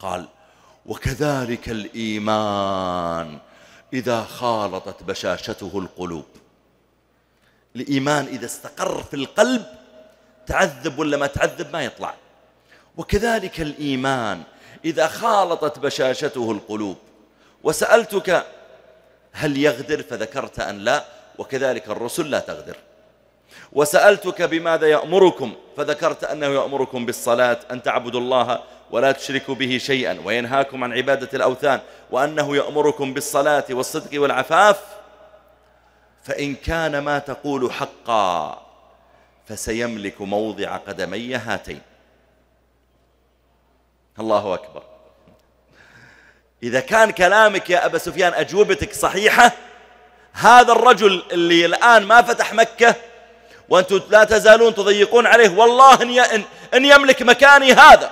قال وكذلك الإيمان إذا خالطت بشاشته القلوب الإيمان إذا استقر في القلب تعذب ولا ما تعذب ما يطلع وكذلك الإيمان إذا خالطت بشاشته القلوب وسألتك هل يغدر فذكرت أن لا وكذلك الرسل لا تغدر وسألتك بماذا يأمركم فذكرت أنه يأمركم بالصلاة أن تعبدوا الله ولا تشركوا به شيئا وينهاكم عن عبادة الأوثان وأنه يأمركم بالصلاة والصدق والعفاف فإن كان ما تقول حقا فسيملك موضع قدمي هاتين الله أكبر إذا كان كلامك يا أبا سفيان أجوبتك صحيحة هذا الرجل اللي الآن ما فتح مكة وأنتم لا تزالون تضيقون عليه والله إن, يملك مكاني هذا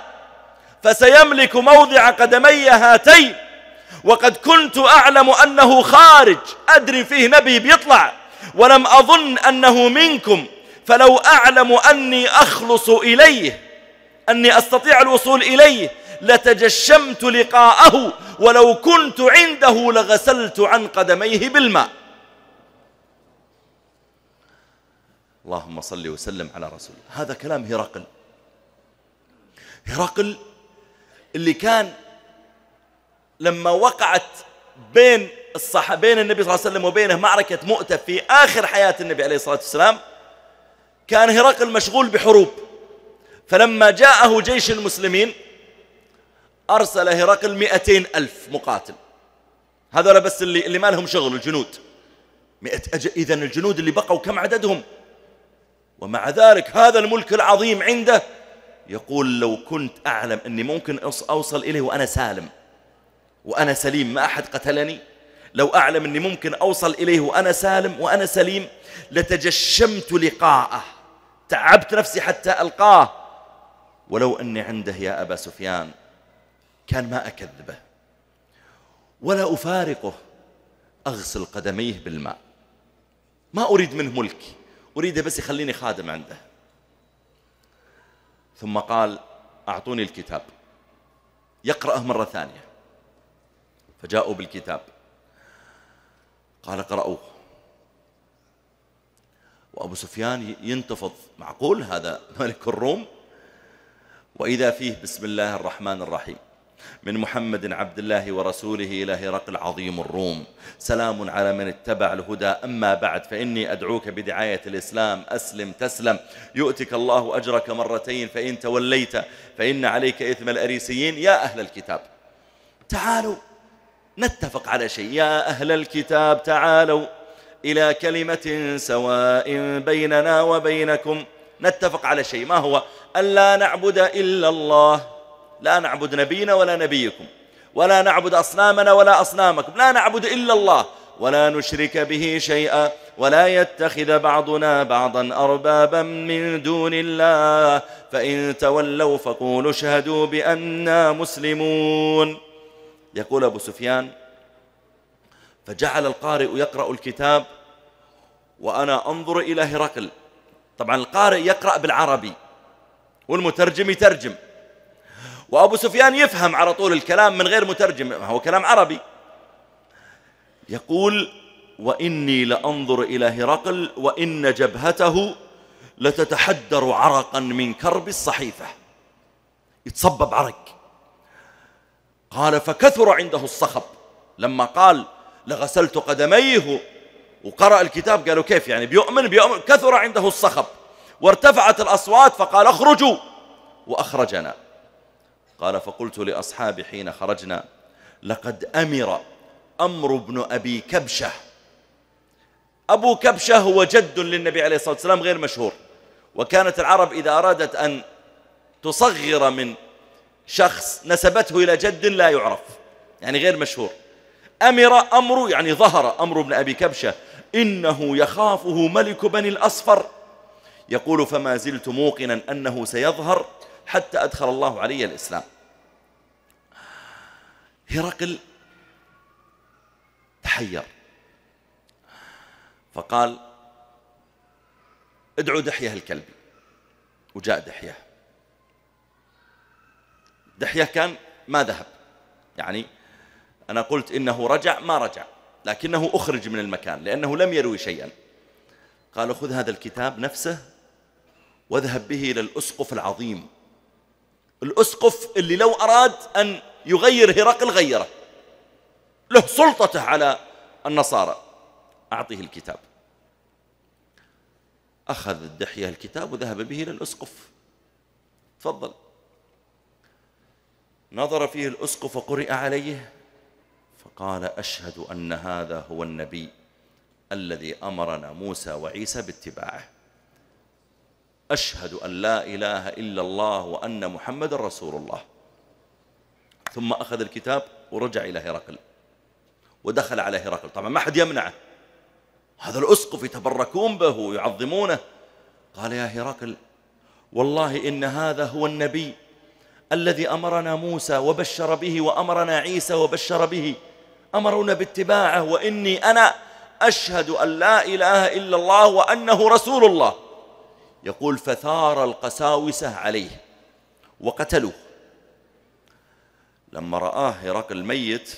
فسيملك موضع قدمي هاتين وقد كنت أعلم أنه خارج أدري فيه نبي بيطلع ولم أظن أنه منكم فلو أعلم أني أخلص إليه أني أستطيع الوصول إليه لتجشمت لقاءه ولو كنت عنده لغسلت عن قدميه بالماء اللهم صل وسلم على رسول هذا كلام هرقل هرقل اللي كان لما وقعت بين الصحابة بين النبي صلى الله عليه وسلم وبينه معركة مؤتة في آخر حياة النبي عليه الصلاة والسلام كان هرقل مشغول بحروب فلما جاءه جيش المسلمين أرسل هرقل مئتين ألف مقاتل هذول بس اللي, اللي ما لهم شغل الجنود مئة أج... إذن الجنود اللي بقوا كم عددهم ومع ذلك هذا الملك العظيم عنده يقول لو كنت أعلم أني ممكن أوصل إليه وأنا سالم وأنا سليم ما أحد قتلني لو أعلم أني ممكن أوصل إليه وأنا سالم وأنا سليم لتجشمت لقاءه تعبت نفسي حتى ألقاه ولو أني عنده يا أبا سفيان كان ما أكذبه ولا أفارقه أغسل قدميه بالماء ما أريد منه ملك أريده بس يخليني خادم عنده ثم قال أعطوني الكتاب يقرأه مرة ثانية فجاءوا بالكتاب قال اقرأوه وأبو سفيان ينتفض معقول هذا ملك الروم وإذا فيه بسم الله الرحمن الرحيم من محمد عبد الله ورسوله إلى هرقل عظيم الروم سلام على من اتبع الهدى أما بعد فإني أدعوك بدعاية الإسلام أسلم تسلم يؤتك الله أجرك مرتين فإن توليت فإن عليك إثم الأريسيين يا أهل الكتاب تعالوا نتفق على شيء يا أهل الكتاب تعالوا إلى كلمة سواء بيننا وبينكم نتفق على شيء ما هو ألا نعبد إلا الله لا نعبد نبينا ولا نبيكم ولا نعبد أصنامنا ولا أصنامكم لا نعبد إلا الله ولا نشرك به شيئا ولا يتخذ بعضنا بعضا أربابا من دون الله فإن تولوا فقولوا اشهدوا بأننا مسلمون يقول أبو سفيان فجعل القارئ يقرأ الكتاب وأنا أنظر إلى هرقل طبعا القارئ يقرأ بالعربي والمترجم يترجم وأبو سفيان يفهم على طول الكلام من غير مترجم هو كلام عربي يقول وإني لأنظر إلى هرقل وإن جبهته لتتحدر عرقا من كرب الصحيفة يتصبب عرق قال فكثر عنده الصخب لما قال لغسلت قدميه وقرأ الكتاب قالوا كيف يعني بيؤمن بيؤمن كثر عنده الصخب وارتفعت الأصوات فقال اخرجوا وأخرجنا قال فقلت لأصحابي حين خرجنا لقد أمر أمر بن أبي كبشة أبو كبشة هو جد للنبي عليه الصلاة والسلام غير مشهور وكانت العرب إذا أرادت أن تصغر من شخص نسبته إلى جد لا يعرف يعني غير مشهور أمر أمر يعني ظهر أمر بن أبي كبشة إنه يخافه ملك بني الأصفر يقول فما زلت موقنا أنه سيظهر حتى أدخل الله علي الإسلام هرقل تحير فقال ادعوا دحية الكلبي وجاء دحية دحية كان ما ذهب يعني أنا قلت إنه رجع ما رجع لكنه أخرج من المكان لأنه لم يروي شيئا قالوا خذ هذا الكتاب نفسه واذهب به إلى الأسقف العظيم الأسقف اللي لو أراد أن يغير هرقل غيره له سلطته على النصارى أعطيه الكتاب أخذ الدحية الكتاب وذهب به إلى الأسقف تفضل نظر فيه الأسقف وقرئ عليه فقال أشهد أن هذا هو النبي الذي أمرنا موسى وعيسى باتباعه أشهد أن لا إله إلا الله وأن محمد رسول الله ثم أخذ الكتاب ورجع إلى هرقل ودخل على هرقل طبعا ما حد يمنعه هذا الأسقف يتبركون به ويعظمونه قال يا هرقل والله إن هذا هو النبي الذي أمرنا موسى وبشر به وأمرنا عيسى وبشر به أمرنا باتباعه وإني أنا أشهد أن لا إله إلا الله وأنه رسول الله يقول فثار القساوسة عليه وقتلوه لما رآه هرقل ميت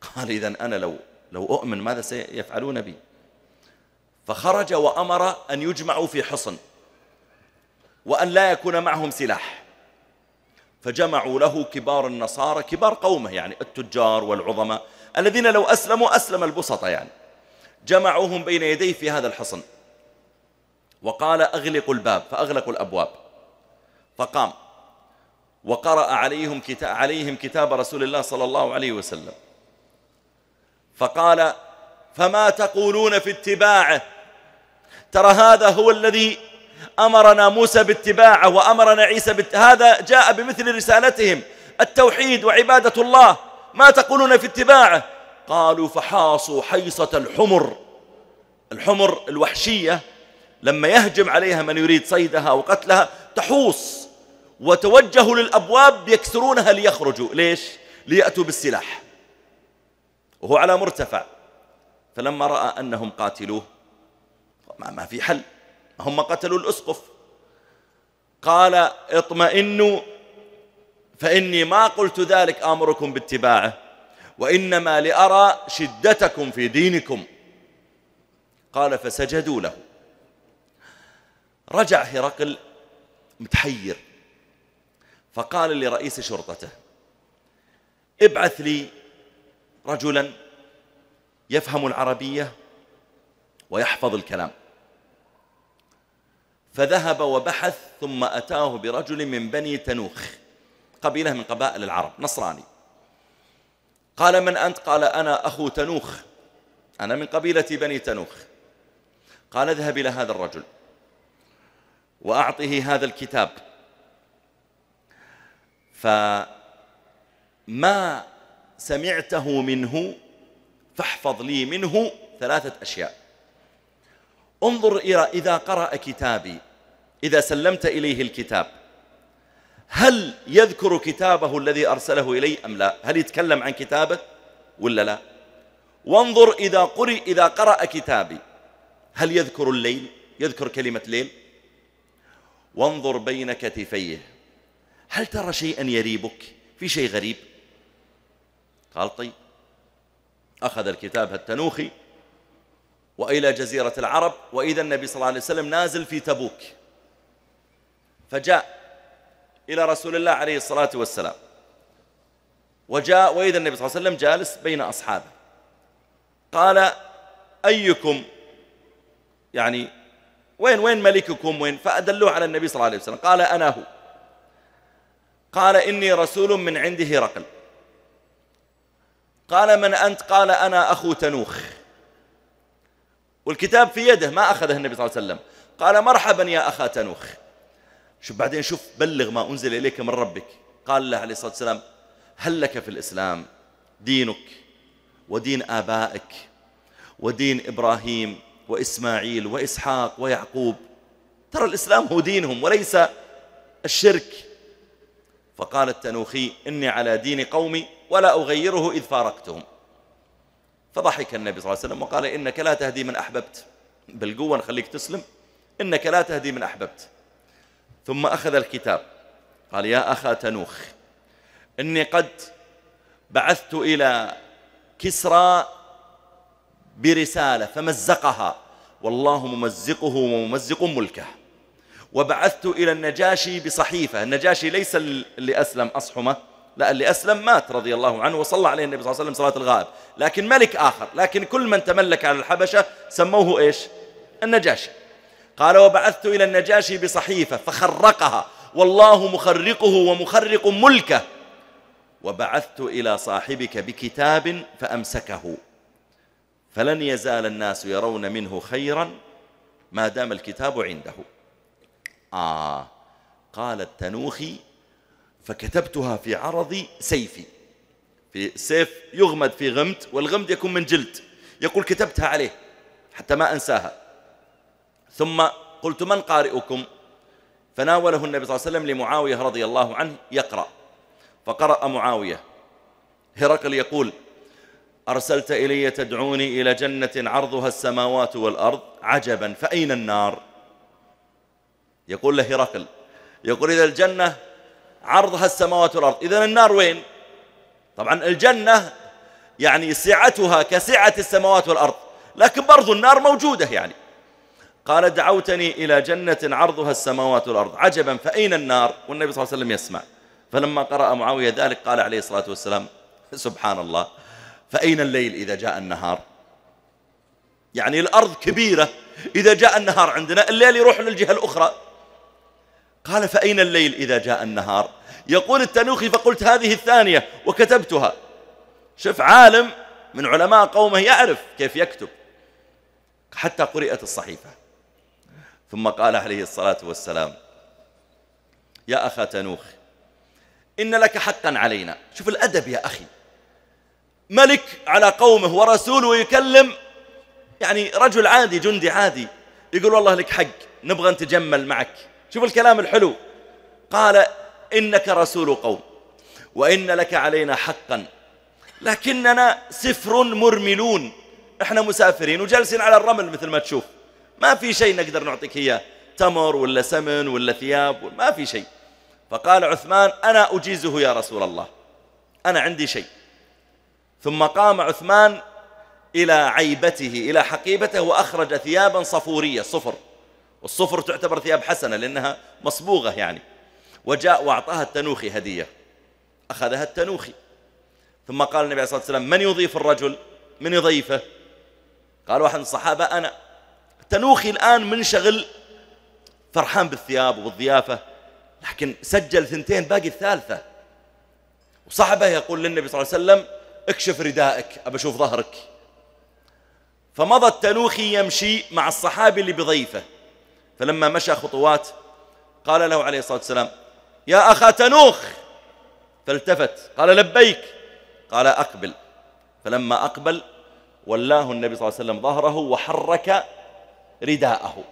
قال إذا أنا لو لو أؤمن ماذا سيفعلون بي فخرج وأمر أن يجمعوا في حصن وأن لا يكون معهم سلاح فجمعوا له كبار النصارى كبار قومه يعني التجار والعظماء الذين لو أسلموا أسلم البسطة يعني جمعوهم بين يديه في هذا الحصن وقال أغلقوا الباب فأغلقوا الأبواب فقام وقرأ عليهم كتاب, عليهم كتاب رسول الله صلى الله عليه وسلم فقال فما تقولون في اتباعه ترى هذا هو الذي أمرنا موسى باتباعه وأمرنا عيسى بات... هذا جاء بمثل رسالتهم التوحيد وعبادة الله ما تقولون في اتباعه قالوا فحاصوا حيصة الحمر الحمر الوحشية لما يهجم عليها من يريد صيدها أو قتلها تحوص وتوجهوا للأبواب يكسرونها ليخرجوا ليش؟ ليأتوا بالسلاح وهو على مرتفع فلما رأى أنهم قاتلوه ما, ما في حل هم قتلوا الأسقف قال اطمئنوا فإني ما قلت ذلك آمركم باتباعه وإنما لأرى شدتكم في دينكم قال فسجدوا له رجع هرقل متحير فقال لرئيس شرطته ابعث لي رجلا يفهم العربية ويحفظ الكلام فذهب وبحث ثم أتاه برجل من بني تنوخ قبيلة من قبائل العرب نصراني قال من أنت قال أنا أخو تنوخ أنا من قبيلة بني تنوخ قال اذهب إلى هذا الرجل وأعطه هذا الكتاب فما سمعته منه فاحفظ لي منه ثلاثة أشياء انظر إلى إذا قرأ كتابي إذا سلمت إليه الكتاب هل يذكر كتابه الذي أرسله إلي أم لا هل يتكلم عن كتابه ولا لا وانظر إذا قرئ إذا قرأ كتابي هل يذكر الليل يذكر كلمة ليل وانظر بين كتفيه هل ترى شيئا يريبك في شيء غريب قال طيب أخذ الكتاب التنوخي وإلى جزيرة العرب وإذا النبي صلى الله عليه وسلم نازل في تبوك فجاء إلى رسول الله عليه الصلاة والسلام وجاء وإذا النبي صلى الله عليه وسلم جالس بين أصحابه قال أيكم يعني وين وين ملككم وين فأدلوه على النبي صلى الله عليه وسلم قال أنا هو قال إني رسول من عند هرقل قال من أنت قال أنا أخو تنوخ والكتاب في يده ما أخذه النبي صلى الله عليه وسلم قال مرحبا يا أخا تنوخ شوف بعدين شوف بلغ ما أنزل إليك من ربك قال له عليه الصلاة والسلام هل لك في الإسلام دينك ودين آبائك ودين إبراهيم وإسماعيل وإسحاق ويعقوب ترى الإسلام هو دينهم وليس الشرك فقال التنوخي إني على دين قومي ولا أغيره إذ فارقتهم فضحك النبي صلى الله عليه وسلم وقال إنك لا تهدي من أحببت بالقوة نخليك تسلم إنك لا تهدي من أحببت ثم أخذ الكتاب قال يا أخا تنوخ إني قد بعثت إلى كسرى برسالة فمزقها والله ممزقه وممزق ملكه وبعثت إلى النجاشي بصحيفة النجاشي ليس اللي أسلم أصحمه لا اللي أسلم مات رضي الله عنه وصلى عليه النبي صلى الله عليه وسلم صلاة الغائب لكن ملك آخر لكن كل من تملك على الحبشة سموه إيش النجاشي قال وبعثت إلى النجاشي بصحيفة فخرقها والله مخرقه ومخرق ملكه وبعثت إلى صاحبك بكتاب فأمسكه فلن يزال الناس يرون منه خيرا ما دام الكتاب عنده آه قال التنوخي فكتبتها في عرض سيفي في سيف يغمد في غمد والغمد يكون من جلد يقول كتبتها عليه حتى ما أنساها ثم قلت من قارئكم فناوله النبي صلى الله عليه وسلم لمعاوية رضي الله عنه يقرأ فقرأ معاوية هرقل يقول أرسلت إلي تدعوني إلى جنة عرضها السماوات والأرض عجبا فأين النار يقول له هرقل يقول إذا الجنة عرضها السماوات والأرض إذا النار وين طبعا الجنة يعني سعتها كسعة السماوات والأرض لكن برضو النار موجودة يعني قال دعوتني إلى جنة عرضها السماوات والأرض عجبا فأين النار والنبي صلى الله عليه وسلم يسمع فلما قرأ معاوية ذلك قال عليه الصلاة والسلام سبحان الله فأين الليل إذا جاء النهار يعني الأرض كبيرة إذا جاء النهار عندنا الليل يروح للجهة الأخرى قال فأين الليل إذا جاء النهار يقول التنوخي فقلت هذه الثانية وكتبتها شف عالم من علماء قومه يعرف كيف يكتب حتى قرئت الصحيفة ثم قال عليه الصلاة والسلام يا أخا تنوخ إن لك حقا علينا شوف الأدب يا أخي ملك على قومه ورسوله يكلم يعني رجل عادي جندي عادي يقول والله لك حق نبغى نتجمل معك شوف الكلام الحلو قال إنك رسول قوم وإن لك علينا حقا لكننا سفر مرملون احنا مسافرين وجالسين على الرمل مثل ما تشوف ما في شيء نقدر نعطيك إياه تمر ولا سمن ولا ثياب ما في شيء فقال عثمان أنا أجيزه يا رسول الله أنا عندي شيء ثم قام عثمان إلى عيبته إلى حقيبته وأخرج ثيابا صفورية صفر والصفر تعتبر ثياب حسنة لأنها مصبوغة يعني وجاء وأعطاها التنوخي هدية أخذها التنوخي ثم قال النبي عليه الصلاة والسلام من يضيف الرجل من يضيفه قال واحد من الصحابة أنا التنوخي الآن منشغل فرحان بالثياب وبالضيافة لكن سجل ثنتين باقي الثالثة وصحبه يقول للنبي صلى الله عليه وسلم اكشف ردائك أبى أشوف ظهرك فمضى التلوخي يمشي مع الصحابي اللي بضيفه فلما مشى خطوات قال له عليه الصلاة والسلام يا أخا تنوخ فالتفت قال لبيك قال أقبل فلما أقبل ولاه النبي صلى الله عليه وسلم ظهره وحرك رداءه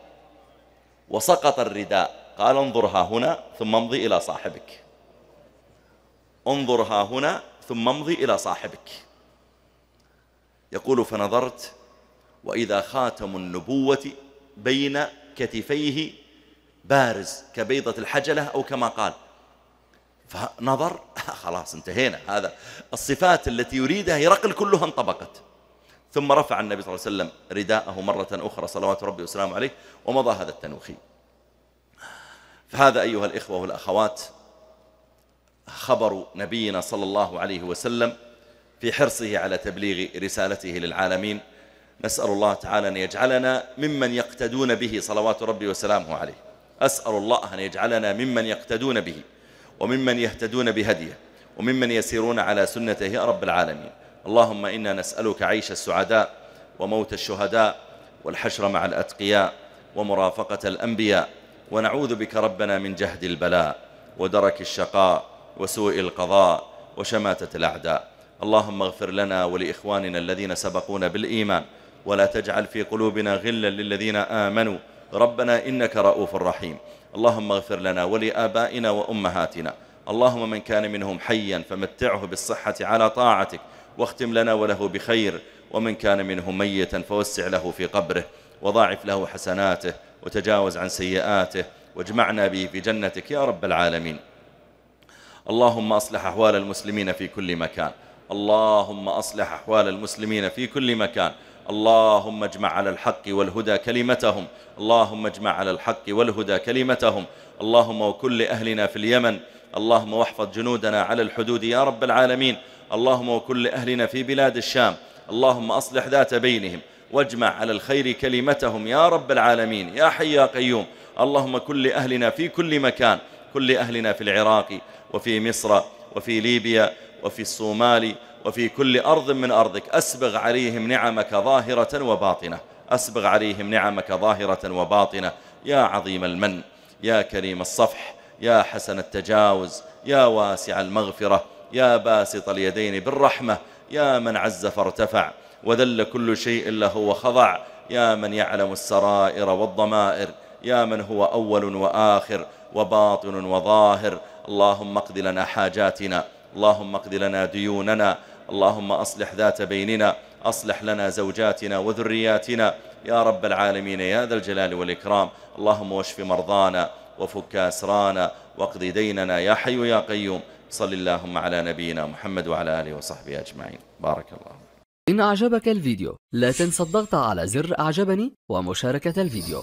وسقط الرداء قال انظر ها هنا ثم امضي إلى صاحبك انظر ها هنا ثم امضي إلى صاحبك يقول فنظرت وإذا خاتم النبوة بين كتفيه بارز كبيضة الحجلة أو كما قال فنظر *laughs* خلاص انتهينا هذا الصفات التي يريدها هرقل كلها انطبقت ثم رفع النبي صلى الله عليه وسلم رداءه مرة أخرى صلوات ربي وسلامه عليه ومضى هذا التنوخي فهذا أيها الإخوة والأخوات خبر نبينا صلى الله عليه وسلم في حرصه على تبليغ رسالته للعالمين نسأل الله تعالى أن يجعلنا ممن يقتدون به صلوات ربي وسلامه عليه أسأل الله أن يجعلنا ممن يقتدون به وممن يهتدون بهديه وممن يسيرون على سنته يا رب العالمين اللهم إنا نسألك عيش السعداء وموت الشهداء والحشر مع الأتقياء ومرافقة الأنبياء ونعوذ بك ربنا من جهد البلاء ودرك الشقاء وسوء القضاء وشماتة الأعداء اللهم اغفر لنا ولإخواننا الذين سبقونا بالإيمان ولا تجعل في قلوبنا غلا للذين آمنوا ربنا إنك رؤوف رحيم اللهم اغفر لنا ولآبائنا وأمهاتنا اللهم من كان منهم حيا فمتعه بالصحة على طاعتك واختم لنا وله بخير ومن كان منهم ميتا فوسع له في قبره وضاعف له حسناته وتجاوز عن سيئاته واجمعنا به في جنتك يا رب العالمين اللهم أصلح أحوال المسلمين في كل مكان اللهم أصلح أحوال المسلمين في كل مكان اللهم اجمع على الحق والهدى كلمتهم اللهم اجمع على الحق والهدى كلمتهم اللهم وكل أهلنا في اليمن اللهم واحفظ جنودنا على الحدود يا رب العالمين اللهم وكل أهلنا في بلاد الشام اللهم أصلح ذات بينهم واجمع على الخير كلمتهم يا رب العالمين يا حي يا قيوم اللهم كل أهلنا في كل مكان كل أهلنا في العراق وفي مصر وفي ليبيا وفي الصومال وفي كل أرض من أرضك أسبغ عليهم نعمك ظاهرة وباطنة أسبغ عليهم نعمك ظاهرة وباطنة يا عظيم المن يا كريم الصفح يا حسن التجاوز يا واسع المغفرة يا باسط اليدين بالرحمة يا من عز فارتفع وذل كل شيء له وخضع يا من يعلم السرائر والضمائر يا من هو أول وآخر وباطن وظاهر اللهم اقض لنا حاجاتنا اللهم اقض لنا ديوننا اللهم أصلح ذات بيننا أصلح لنا زوجاتنا وذرياتنا يا رب العالمين يا ذا الجلال والإكرام اللهم واشف مرضانا وفك أسرانا واقض ديننا يا حي يا قيوم صل اللهم على نبينا محمد وعلى آله وصحبه أجمعين بارك الله إن أعجبك الفيديو لا تنسى الضغط على زر أعجبني ومشاركة الفيديو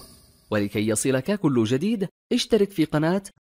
ولكي يصلك كل جديد اشترك في قناة